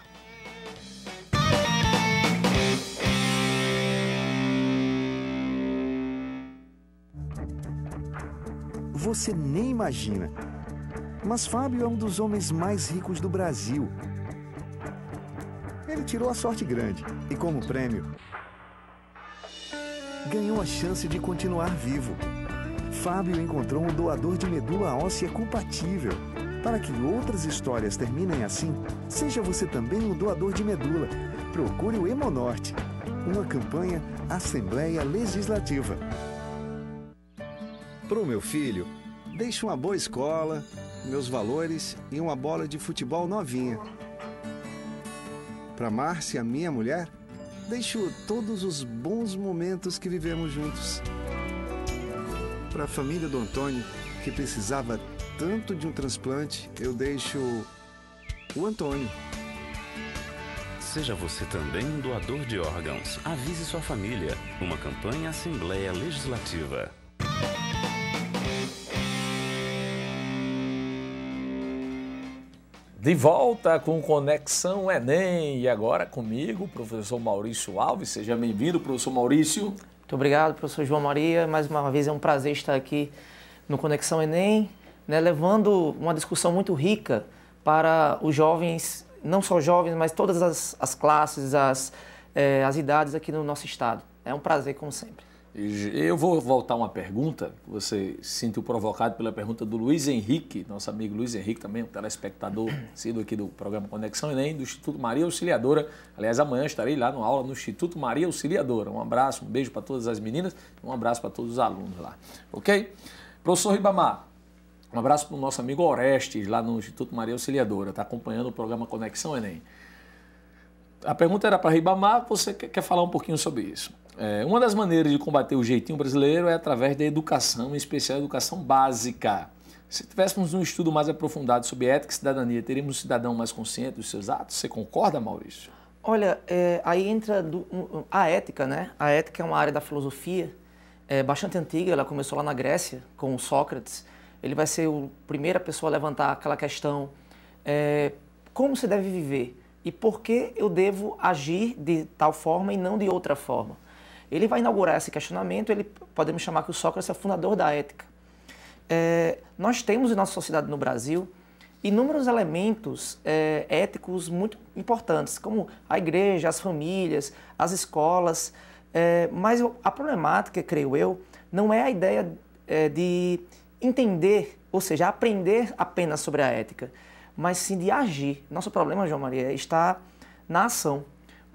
Você nem imagina. Mas Fábio é um dos homens mais ricos do Brasil. Ele tirou a sorte grande e, como prêmio, ganhou a chance de continuar vivo. Fábio encontrou um doador de medula óssea compatível. Para que outras histórias terminem assim, seja você também um doador de medula. Procure o Hemonorte. Uma campanha Assembleia Legislativa. Para o meu filho, deixo uma boa escola, meus valores e uma bola de futebol novinha. Para Márcia, minha mulher, deixo todos os bons momentos que vivemos juntos. Para a família do Antônio, que precisava tanto de um transplante, eu deixo o Antônio. Seja você também um doador de órgãos. Avise sua família. Uma campanha Assembleia Legislativa. De volta com Conexão Enem e agora comigo, professor Maurício Alves. Seja bem-vindo, professor Maurício. Muito obrigado, professor João Maria. Mais uma vez é um prazer estar aqui no Conexão Enem, né, levando uma discussão muito rica para os jovens, não só jovens, mas todas as, as classes, as, eh, as idades aqui no nosso estado. É um prazer, como sempre. Eu vou voltar uma pergunta, você se sentiu provocado pela pergunta do Luiz Henrique, nosso amigo Luiz Henrique também, um telespectador sido aqui do programa Conexão Enem, do Instituto Maria Auxiliadora. Aliás, amanhã estarei lá no aula no Instituto Maria Auxiliadora. Um abraço, um beijo para todas as meninas, um abraço para todos os alunos lá, ok? Professor Ribamar, um abraço para o nosso amigo Orestes, lá no Instituto Maria Auxiliadora, está acompanhando o programa Conexão Enem. A pergunta era para Ribamar, você quer falar um pouquinho sobre isso? É, uma das maneiras de combater o jeitinho brasileiro é através da educação, em especial a educação básica. Se tivéssemos um estudo mais aprofundado sobre ética e cidadania, teríamos um cidadão mais consciente dos seus atos? Você concorda, Maurício? Olha, é, aí entra do, a ética, né? A ética é uma área da filosofia é bastante antiga, ela começou lá na Grécia, com Sócrates. Ele vai ser a primeira pessoa a levantar aquela questão: é, como se deve viver e por que eu devo agir de tal forma e não de outra forma. Ele vai inaugurar esse questionamento, ele podemos chamar que o Sócrates é fundador da ética. É, nós temos em nossa sociedade no Brasil inúmeros elementos é, éticos muito importantes, como a igreja, as famílias, as escolas, é, mas a problemática, creio eu, não é a ideia é, de entender, ou seja, aprender apenas sobre a ética, mas sim de agir. Nosso problema, João Maria, está na ação.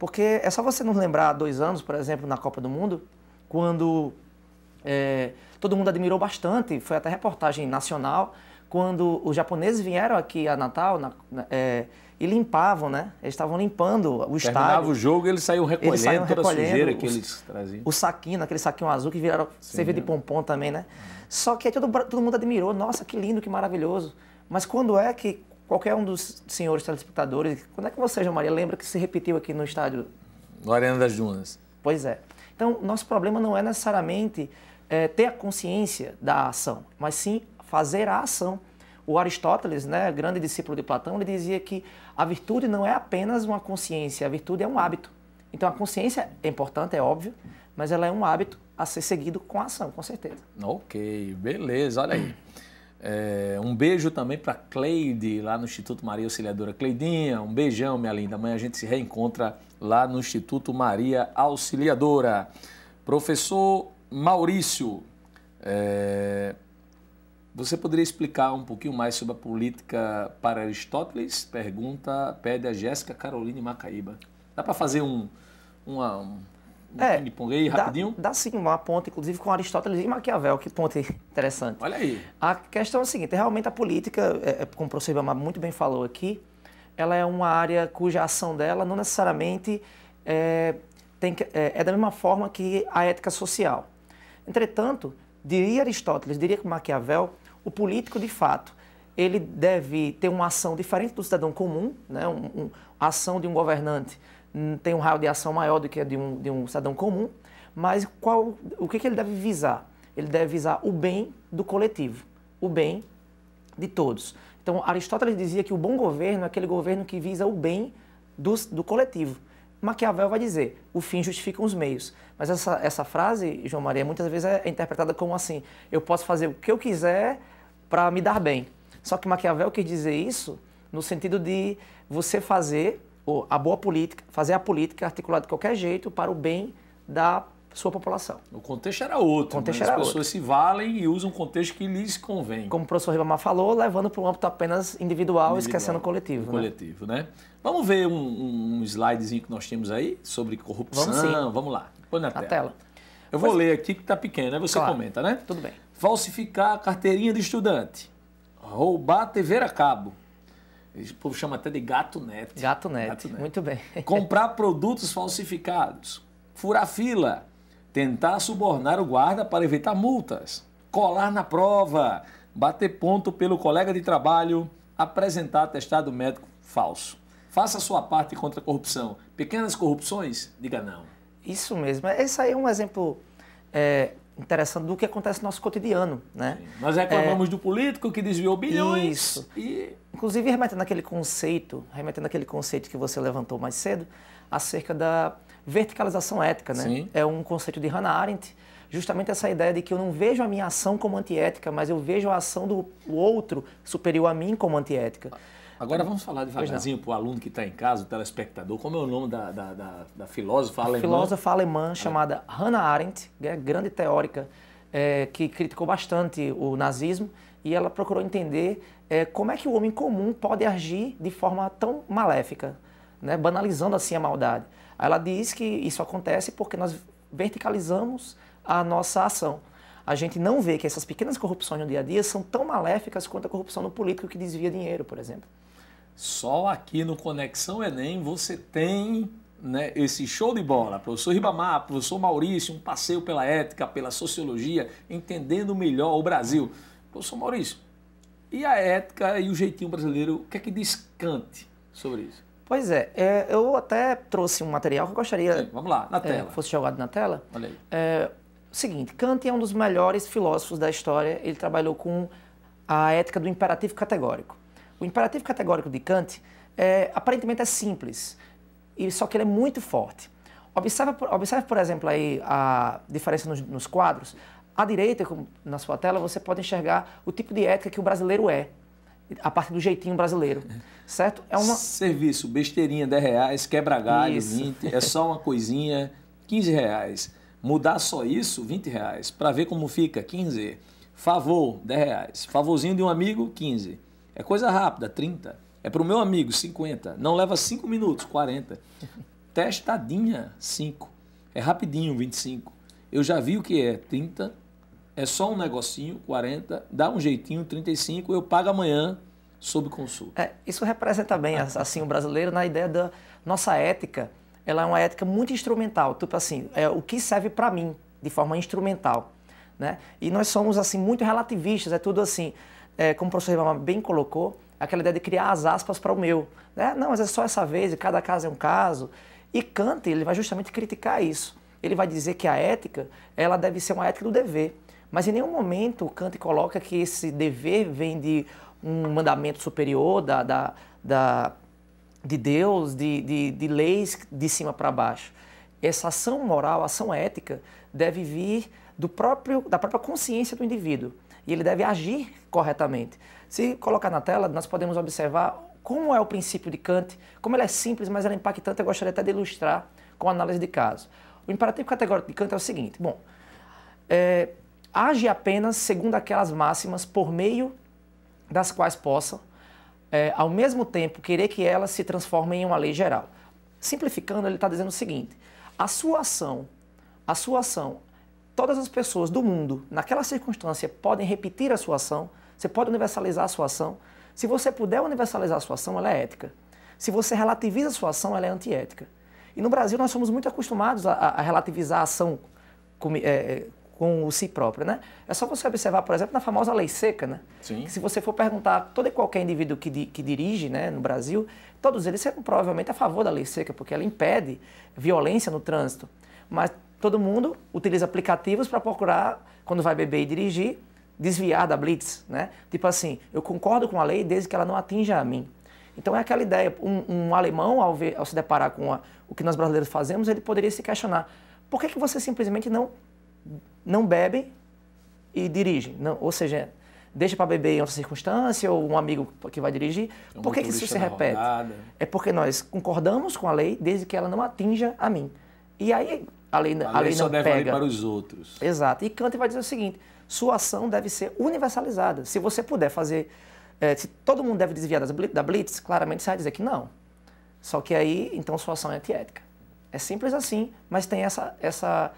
Porque é só você nos lembrar há dois anos, por exemplo, na Copa do Mundo, quando é, todo mundo admirou bastante, foi até reportagem nacional, quando os japoneses vieram aqui a Natal na, é, e limpavam, né? Eles estavam limpando o estádio. Terminava o jogo e eles saíam recolhendo eles saíam toda recolhendo a sujeira que eles traziam. O saquinho, aquele saquinho azul que viraram, servia de pompom também, né? Só que aí todo, todo mundo admirou, nossa, que lindo, que maravilhoso. Mas quando é que qualquer um dos senhores telespectadores, quando é que você, João Maria, lembra que se repetiu aqui no estádio? No Arena das Dunas. Pois é. Então, nosso problema não é necessariamente é, ter a consciência da ação, mas sim fazer a ação. O Aristóteles, né, grande discípulo de Platão, ele dizia que a virtude não é apenas uma consciência, a virtude é um hábito. Então, a consciência é importante, é óbvio, mas ela é um hábito a ser seguido com a ação, com certeza. Ok, beleza, olha aí. É, um beijo também para Cleide, lá no Instituto Maria Auxiliadora Cleidinha. Um beijão, minha linda. Amanhã a gente se reencontra lá no Instituto Maria Auxiliadora. Professor Maurício, é, você poderia explicar um pouquinho mais sobre a política para Aristóteles? Pergunta, pede a Jéssica Caroline Macaíba. Dá para fazer um, uma, um é, aí, rapidinho? Dá, dá sim, uma ponte, inclusive, com Aristóteles e Maquiavel, que ponte interessante. Olha aí. A questão é a seguinte, realmente a política, é, é como o professor Ibama muito bem falou aqui, ela é uma área cuja ação dela não necessariamente é, tem, é, é da mesma forma que a ética social. Entretanto, diria Aristóteles, diria que Maquiavel, o político de fato, ele deve ter uma ação diferente do cidadão comum, né? uma um, ação de um governante Hum, tem um raio de ação maior do que a de um, de um cidadão comum, mas qual, o que, que ele deve visar? Ele deve visar o bem do coletivo, o bem de todos. Então, Aristóteles dizia que o bom governo é aquele governo que visa o bem dos, do coletivo. Maquiavel vai dizer, o fim justifica os meios. Mas essa, essa frase, João Maria, muitas vezes é interpretada como assim, eu posso fazer o que eu quiser para me dar bem. Só que Maquiavel quis dizer isso no sentido de você fazer a boa política, fazer a política articulada de qualquer jeito para o bem da sua população. O contexto era outro. Né? era as pessoas outro. se valem e usam o contexto que lhes convém. Como o professor Ribamar falou, levando para o âmbito apenas individual, individual esquecendo o coletivo. O né? coletivo, né? Vamos ver um, um slidezinho que nós temos aí sobre corrupção. Vamos, sim. Vamos lá. Põe na, na tela. tela. Eu pois... vou ler aqui que está pequeno, aí você claro. comenta, né? Tudo bem. Falsificar a carteirinha de estudante. Roubar TV a cabo esse povo chama até de gato net. Gato net. Gato net. Muito bem. Comprar produtos falsificados. Furar fila. Tentar subornar o guarda para evitar multas. Colar na prova. Bater ponto pelo colega de trabalho. Apresentar atestado médico falso. Faça a sua parte contra a corrupção. Pequenas corrupções, diga não. Isso mesmo. Esse aí é um exemplo é, interessante do que acontece no nosso cotidiano. Né? Nós reclamamos é... do político que desviou bilhões. Isso. E... Inclusive, remetendo àquele conceito, remetendo aquele conceito que você levantou mais cedo, acerca da verticalização ética. Né? Sim. É um conceito de Hannah Arendt, justamente essa ideia de que eu não vejo a minha ação como antiética, mas eu vejo a ação do outro superior a mim como antiética. Agora tá vamos falar devagarzinho para o aluno que está em casa, o telespectador, como é o nome da, da, da, da filósofa alemã? filósofa alemã chamada ah. Hannah Arendt, é grande teórica, é, que criticou bastante o nazismo, e ela procurou entender é, como é que o homem comum pode agir de forma tão maléfica, né, banalizando assim a maldade. Ela diz que isso acontece porque nós verticalizamos a nossa ação. A gente não vê que essas pequenas corrupções no dia a dia são tão maléficas quanto a corrupção no político que desvia dinheiro, por exemplo. Só aqui no Conexão Enem você tem né, esse show de bola. Professor Ribamar, professor Maurício, um passeio pela ética, pela sociologia, entendendo melhor o Brasil. Professor Maurício, e a ética e o jeitinho brasileiro, o que é que Kant sobre isso? Pois é, é, eu até trouxe um material que eu gostaria. Sim, vamos lá, na é, tela. fosse jogado na tela. Olha aí. É, seguinte, Kant é um dos melhores filósofos da história. Ele trabalhou com a ética do imperativo categórico. O imperativo categórico de Kant é, aparentemente é simples, e só que ele é muito forte. Observe, observe por exemplo, aí a diferença nos, nos quadros. À direita, na sua tela, você pode enxergar o tipo de ética que o brasileiro é a parte do jeitinho brasileiro, certo? É uma... Serviço, besteirinha, 10 reais, quebra galho, 20, é só uma coisinha, 15 reais. Mudar só isso, 20 reais. Para ver como fica, 15. Favor, 10 reais. Favorzinho de um amigo, 15. É coisa rápida, 30. É para o meu amigo, 50. Não leva 5 minutos, 40. Testadinha, 5. É rapidinho, 25. Eu já vi o que é, 30. É só um negocinho, 40. Dá um jeitinho, 35. Eu pago amanhã sob consulta. É, isso representa bem assim o brasileiro na ideia da nossa ética. Ela é uma ética muito instrumental, tipo assim, é o que serve para mim de forma instrumental, né? E nós somos assim muito relativistas, é tudo assim, é, como o professor Ribamar bem colocou, aquela ideia de criar as aspas para o meu. Né? Não, mas é só essa vez e cada caso é um caso. E Kant ele vai justamente criticar isso. Ele vai dizer que a ética ela deve ser uma ética do dever. Mas em nenhum momento Kant coloca que esse dever vem de um mandamento superior da, da, da de Deus, de, de, de leis de cima para baixo. Essa ação moral, ação ética, deve vir do próprio, da própria consciência do indivíduo. E ele deve agir corretamente. Se colocar na tela, nós podemos observar como é o princípio de Kant, como ele é simples, mas é impactante, eu gostaria até de ilustrar com análise de caso. O imperativo categórico de Kant é o seguinte, bom, é, age apenas segundo aquelas máximas por meio das quais possa, é, ao mesmo tempo, querer que elas se transformem em uma lei geral. Simplificando, ele está dizendo o seguinte, a sua ação, a sua ação, todas as pessoas do mundo, naquela circunstância, podem repetir a sua ação, você pode universalizar a sua ação. Se você puder universalizar a sua ação, ela é ética. Se você relativiza a sua ação, ela é antiética. E no Brasil nós somos muito acostumados a, a relativizar a ação com, é, é, com o si próprio, né? É só você observar, por exemplo, na famosa lei seca, né? Sim. se você for perguntar a todo e qualquer indivíduo que, di, que dirige né, no Brasil, todos eles serão provavelmente a favor da lei seca, porque ela impede violência no trânsito. Mas todo mundo utiliza aplicativos para procurar, quando vai beber e dirigir, desviar da blitz, né? Tipo assim, eu concordo com a lei desde que ela não atinja a mim. Então é aquela ideia, um, um alemão ao, ver, ao, se deparar com a, o que nós brasileiros fazemos, ele poderia se questionar, por que, que você simplesmente não, não bebe e dirige? Não, ou seja, deixa para beber em outra circunstância, ou um amigo que vai dirigir. É um por que, que isso se repete? Rodada. É porque nós concordamos com a lei desde que ela não atinja a mim. E aí a lei, a, a lei, lei só não deve pega. para os outros. Exato. E Kant vai dizer o seguinte: sua ação deve ser universalizada. Se você puder fazer, é, se todo mundo deve desviar das, da blitz, claramente você vai dizer que não. Só que aí, então, sua ação é antiética. É simples assim, mas tem essa, essa,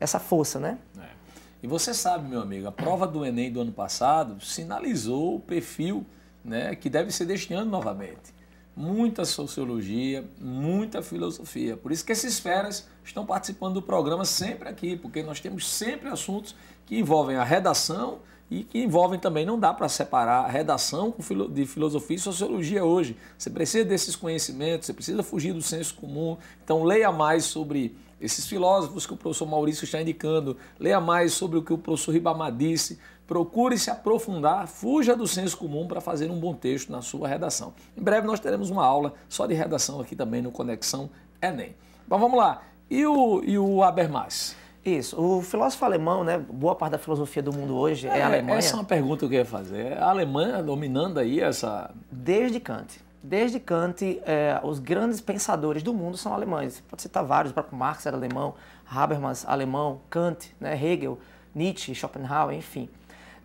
essa força, né? É. E você sabe, meu amigo, a prova do Enem do ano passado sinalizou o perfil né, que deve ser deste ano novamente. Muita sociologia, muita filosofia. Por isso que esses feras estão participando do programa sempre aqui, porque nós temos sempre assuntos que envolvem a redação e que envolvem também, não dá para separar a redação de filosofia e sociologia hoje. Você precisa desses conhecimentos, você precisa fugir do senso comum. Então, leia mais sobre esses filósofos que o professor Maurício está indicando, leia mais sobre o que o professor Ribamar disse, procure se aprofundar, fuja do senso comum para fazer um bom texto na sua redação. Em breve nós teremos uma aula só de redação aqui também no Conexão Enem. Mas então, vamos lá, e o, e o Habermas? Isso. O filósofo alemão, né? Boa parte da filosofia do mundo hoje é, é Alemanha. Essa é uma pergunta que eu ia fazer. A Alemanha dominando aí essa. Desde Kant. Desde Kant, é, os grandes pensadores do mundo são alemães. Pode citar vários, o próprio Marx era alemão, Habermas, alemão, Kant, né, Hegel, Nietzsche, Schopenhauer, enfim.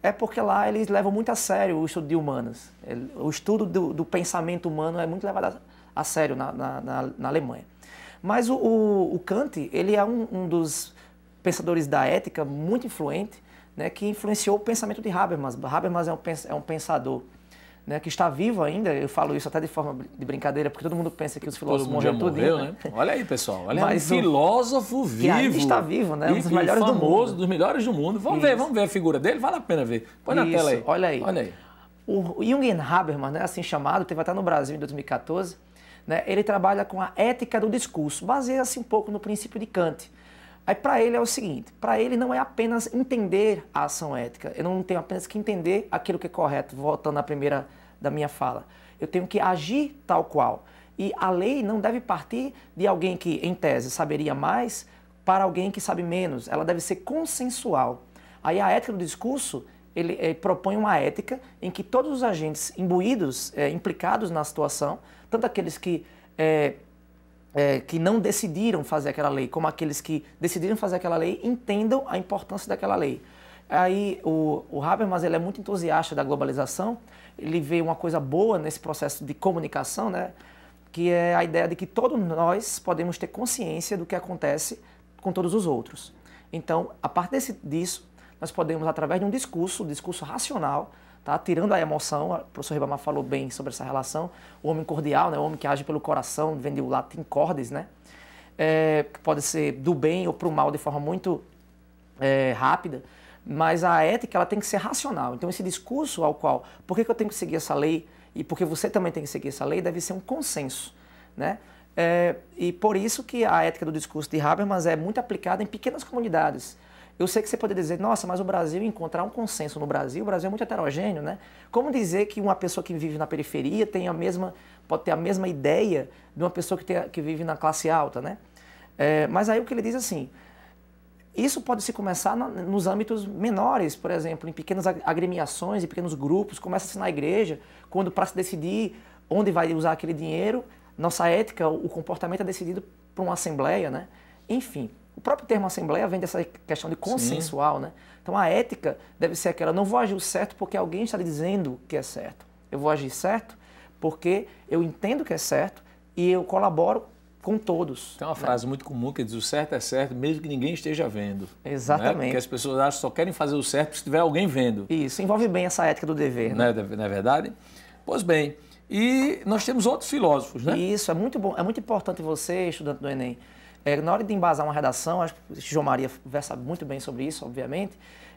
É porque lá eles levam muito a sério o estudo de humanas. O estudo do, do pensamento humano é muito levado a, a sério na, na, na, na Alemanha. Mas o, o, o, Kant, ele é um, um dos pensadores da ética muito influente, né, que influenciou o pensamento de Habermas. Habermas é um, é um pensador né, que está vivo ainda, eu falo isso até de forma de brincadeira, porque todo mundo pensa que os filósofos morreram tudo. Né? né? Olha aí, pessoal, olha Mas um filósofo vivo. está vivo, né? Um dos melhores famoso, do mundo. dos melhores do mundo. Vamos isso. ver, vamos ver a figura dele, vale a pena ver. Põe isso, na tela aí. Olha aí. Olha aí. O Jürgen Habermas, né, assim chamado, teve até no Brasil em 2014, né, ele trabalha com a ética do discurso, baseia-se um pouco no princípio de Kant. Aí para ele é o seguinte, para ele não é apenas entender a ação ética. Eu não tenho apenas que entender aquilo que é correto, voltando à primeira da minha fala. Eu tenho que agir tal qual. E a lei não deve partir de alguém que, em tese, saberia mais para alguém que sabe menos. Ela deve ser consensual. Aí a ética do discurso ele, ele propõe uma ética em que todos os agentes imbuídos, é, implicados na situação, tanto aqueles que é, é, que não decidiram fazer aquela lei, como aqueles que decidiram fazer aquela lei entendam a importância daquela lei. Aí o, o Habermas ele é muito entusiasta da globalização, ele vê uma coisa boa nesse processo de comunicação, né? que é a ideia de que todos nós podemos ter consciência do que acontece com todos os outros. Então, a partir desse, disso, nós podemos, através de um discurso, um discurso racional, tá? tirando a emoção. O professor Ribamar falou bem sobre essa relação. O homem cordial, né? o homem que age pelo coração, vem do latim cordes, né? É, que pode ser do bem ou para o mal de forma muito é, rápida. Mas a ética ela tem que ser racional. Então, esse discurso ao qual, por que, que eu tenho que seguir essa lei e por que você também tem que seguir essa lei, deve ser um consenso. Né? É, e por isso que a ética do discurso de Habermas é muito aplicada em pequenas comunidades. Eu sei que você pode dizer, nossa, mas o Brasil, encontrar um consenso no Brasil, o Brasil é muito heterogêneo, né? Como dizer que uma pessoa que vive na periferia tem a mesma, pode ter a mesma ideia de uma pessoa que, tem, que vive na classe alta, né? É, mas aí o que ele diz é assim, isso pode se começar nos âmbitos menores, por exemplo, em pequenas agremiações, em pequenos grupos, começa-se na igreja, quando para se decidir onde vai usar aquele dinheiro, nossa ética, o comportamento é decidido por uma assembleia, né? Enfim, o próprio termo assembleia vem dessa questão de consensual, Sim. né? Então a ética deve ser aquela, não vou agir certo porque alguém está dizendo que é certo. Eu vou agir certo porque eu entendo que é certo e eu colaboro com todos. Tem uma né? frase muito comum que diz: o certo é certo, mesmo que ninguém esteja vendo. Exatamente. Né? Porque as pessoas acham que só querem fazer o certo se tiver alguém vendo. Isso, envolve bem essa ética do dever. Né? né? Não, é, não é verdade? Pois bem, e nós temos outros filósofos, né? Isso, é muito bom, é muito importante você, estudante do Enem, é, na hora de embasar uma redação, acho que João Maria versa muito bem sobre isso, obviamente,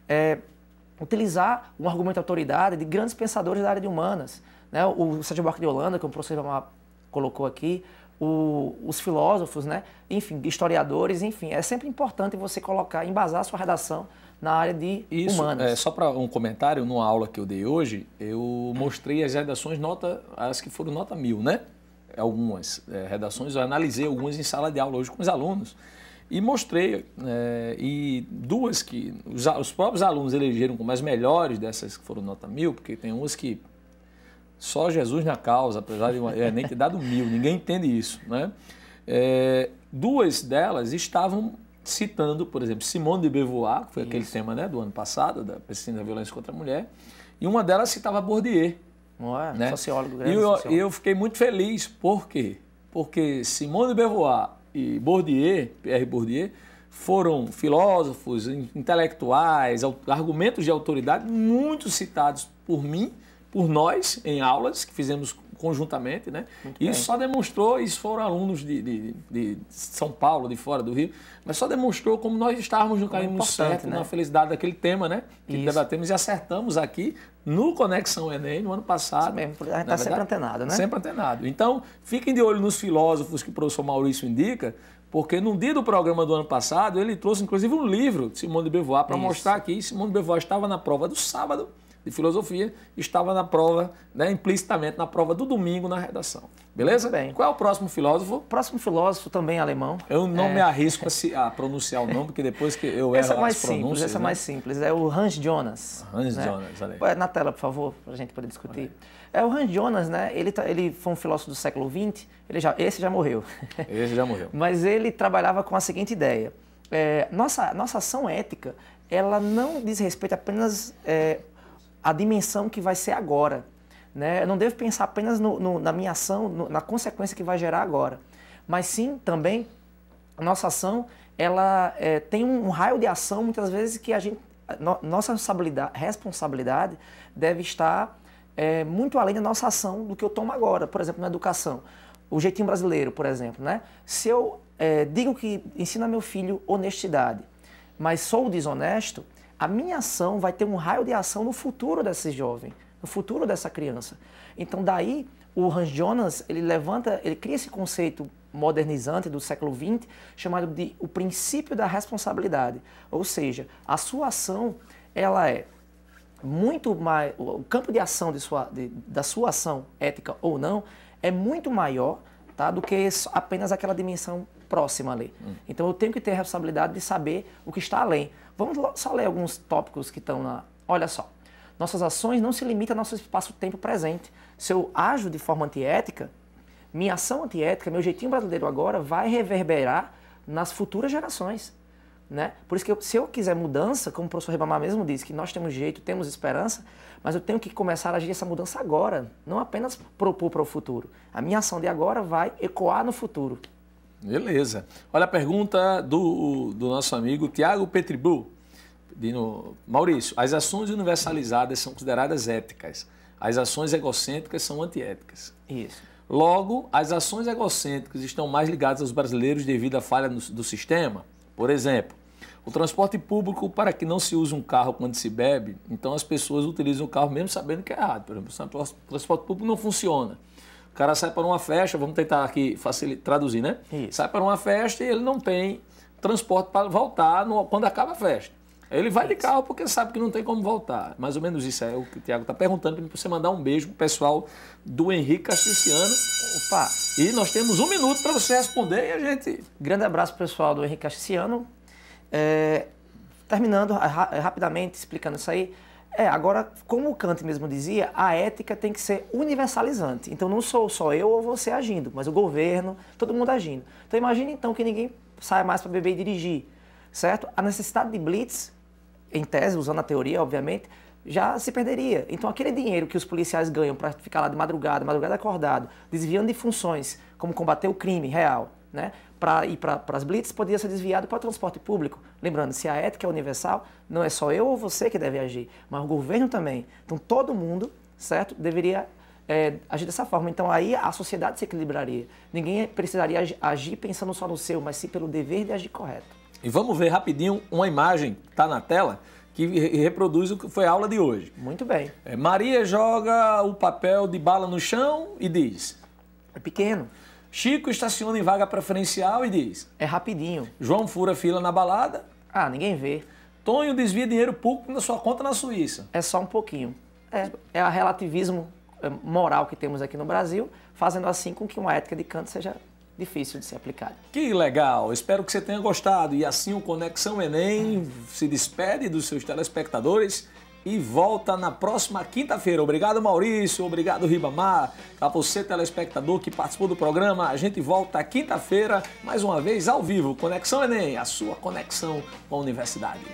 é, utilizar um argumento de autoridade de grandes pensadores da área de humanas. Né? O Sérgio Buarque de Holanda, que o professor Itamar colocou aqui, o, os filósofos, né? enfim, historiadores, enfim. É sempre importante você colocar, embasar a sua redação na área de Isso, humanas. É, só para um comentário, numa aula que eu dei hoje, eu mostrei as redações nota, as que foram nota mil, né? algumas é, redações, eu analisei algumas em sala de aula hoje com os alunos e mostrei é, e duas que os, os, próprios alunos elegeram como as melhores dessas que foram nota mil, porque tem umas que só Jesus na causa, apesar de uma, é, nem ter dado mil, ninguém entende isso, né? É, duas delas estavam citando, por exemplo, Simone de Beauvoir, que foi isso. aquele tema né, do ano passado, da pesquisa da violência contra a mulher, e uma delas citava Bourdieu. Ué, né? sociólogo. E eu, sociólogo. eu fiquei muito feliz, por quê? Porque Simone de Beauvoir e Bourdieu, Pierre Bourdieu, foram filósofos, intelectuais, argumentos de autoridade muito citados por mim, por nós, em aulas que fizemos conjuntamente, né? Muito bem. só demonstrou, isso foram alunos de, de, de, São Paulo, de fora do Rio, mas só demonstrou como nós estávamos no caminho certo, né? na felicidade daquele tema, né? Que isso. debatemos e acertamos aqui no Conexão Enem, no ano passado. Isso mesmo, a gente está sempre antenado, né? Sempre antenado. Então, fiquem de olho nos filósofos que o professor Maurício indica, porque no dia do programa do ano passado, ele trouxe inclusive um livro de Simone de Beauvoir para mostrar que Simone de Beauvoir estava na prova do sábado, de filosofia, estava na prova, né, implicitamente na prova do domingo na redação. Beleza? Bem. Qual é o próximo filósofo? Próximo filósofo também alemão. Eu não é... me arrisco a, se, a, pronunciar o nome, porque depois que eu erro essa é mais simples, Essa é né? mais simples. É o Hans Jonas. Hans né? Jonas, olha aí. Na tela, por favor, para a gente poder discutir. É, o Hans Jonas, né? Ele, tá, ele foi um filósofo do século XX. Ele já, esse já morreu. Esse já morreu. Mas ele trabalhava com a seguinte ideia. É, nossa, nossa ação ética, ela não diz respeito apenas... É, a dimensão que vai ser agora. Né? Eu não devo pensar apenas no, no, na minha ação, no, na consequência que vai gerar agora, mas sim também a nossa ação ela é, tem um raio de ação muitas vezes que a gente no, nossa responsabilidade, responsabilidade deve estar é, muito além da nossa ação do que eu tomo agora, por exemplo, na educação. O jeitinho brasileiro, por exemplo, né? Se eu é, digo que a meu filho honestidade, mas sou desonesto, a minha ação vai ter um raio de ação no futuro desse jovem, no futuro dessa criança. Então daí o Hans Jonas ele levanta, ele cria esse conceito modernizante do século XX chamado de o princípio da responsabilidade, ou seja, a sua ação ela é muito mais o campo de ação de sua, de, da sua ação ética ou não é muito maior tá, do que apenas aquela dimensão próxima ali. Hum. Então eu tenho que ter a responsabilidade de saber o que está além. Vamos só ler alguns tópicos que estão na. Olha só. Nossas ações não se limitam ao nosso espaço-tempo presente. Se eu ajo de forma antiética, minha ação antiética, meu jeitinho brasileiro agora, vai reverberar nas futuras gerações. Né? Por isso que eu, se eu quiser mudança, como o professor Rebamar mesmo disse, que nós temos jeito, temos esperança, mas eu tenho que começar a agir essa mudança agora, não apenas propor para o futuro. A minha ação de agora vai ecoar no futuro. Beleza. Olha a pergunta do, do nosso amigo Tiago Petribu. No, Maurício, as ações universalizadas são consideradas éticas. As ações egocêntricas são antiéticas. Isso. Logo, as ações egocêntricas estão mais ligadas aos brasileiros devido à falha no, do sistema. Por exemplo, o transporte público para que não se use um carro quando se bebe, então as pessoas utilizam o carro mesmo sabendo que é errado. Por exemplo, o transporte público não funciona cara sai para uma festa, vamos tentar aqui facilitar, traduzir, né? Isso. Sai para uma festa e ele não tem transporte para voltar no, quando acaba a festa. Ele vai de carro porque sabe que não tem como voltar. Mais ou menos isso é o que o Tiago está perguntando para você mandar um beijo pro pessoal do Henrique Casticiano. Opa! E nós temos um minuto para você responder e a gente. Grande abraço pessoal do Henrique Casticiano. É, terminando rapidamente explicando isso aí, é, agora, como o Kant mesmo dizia, a ética tem que ser universalizante. Então não sou só eu ou você agindo, mas o governo, todo mundo agindo. Então imagine então que ninguém sai mais para beber e dirigir, certo? A necessidade de blitz, em tese, usando a teoria, obviamente, já se perderia. Então aquele dinheiro que os policiais ganham para ficar lá de madrugada, madrugada acordado, desviando de funções, como combater o crime real, né? para ir para as blitz poderia ser desviado para o transporte público. Lembrando, se a ética é universal, não é só eu ou você que deve agir, mas o governo também. Então todo mundo, certo, deveria é, agir dessa forma. Então aí a sociedade se equilibraria. Ninguém precisaria agir pensando só no seu, mas sim pelo dever de agir correto. E vamos ver rapidinho uma imagem, está na tela, que reproduz o que foi a aula de hoje. Muito bem. É, Maria joga o papel de bala no chão e diz: É pequeno. Chico estaciona em vaga preferencial e diz: É rapidinho. João fura fila na balada. Ah, ninguém vê. Tonho desvia dinheiro público na sua conta na Suíça. É só um pouquinho. É, é o relativismo é, moral que temos aqui no Brasil, fazendo assim com que uma ética de canto seja difícil de ser aplicada. Que legal! Espero que você tenha gostado. E assim o Conexão Enem se despede dos seus telespectadores e volta na próxima quinta-feira. Obrigado, Maurício. Obrigado, Ribamar. A você, telespectador que participou do programa. A gente volta quinta-feira, mais uma vez, ao vivo. Conexão Enem, a sua conexão com a universidade.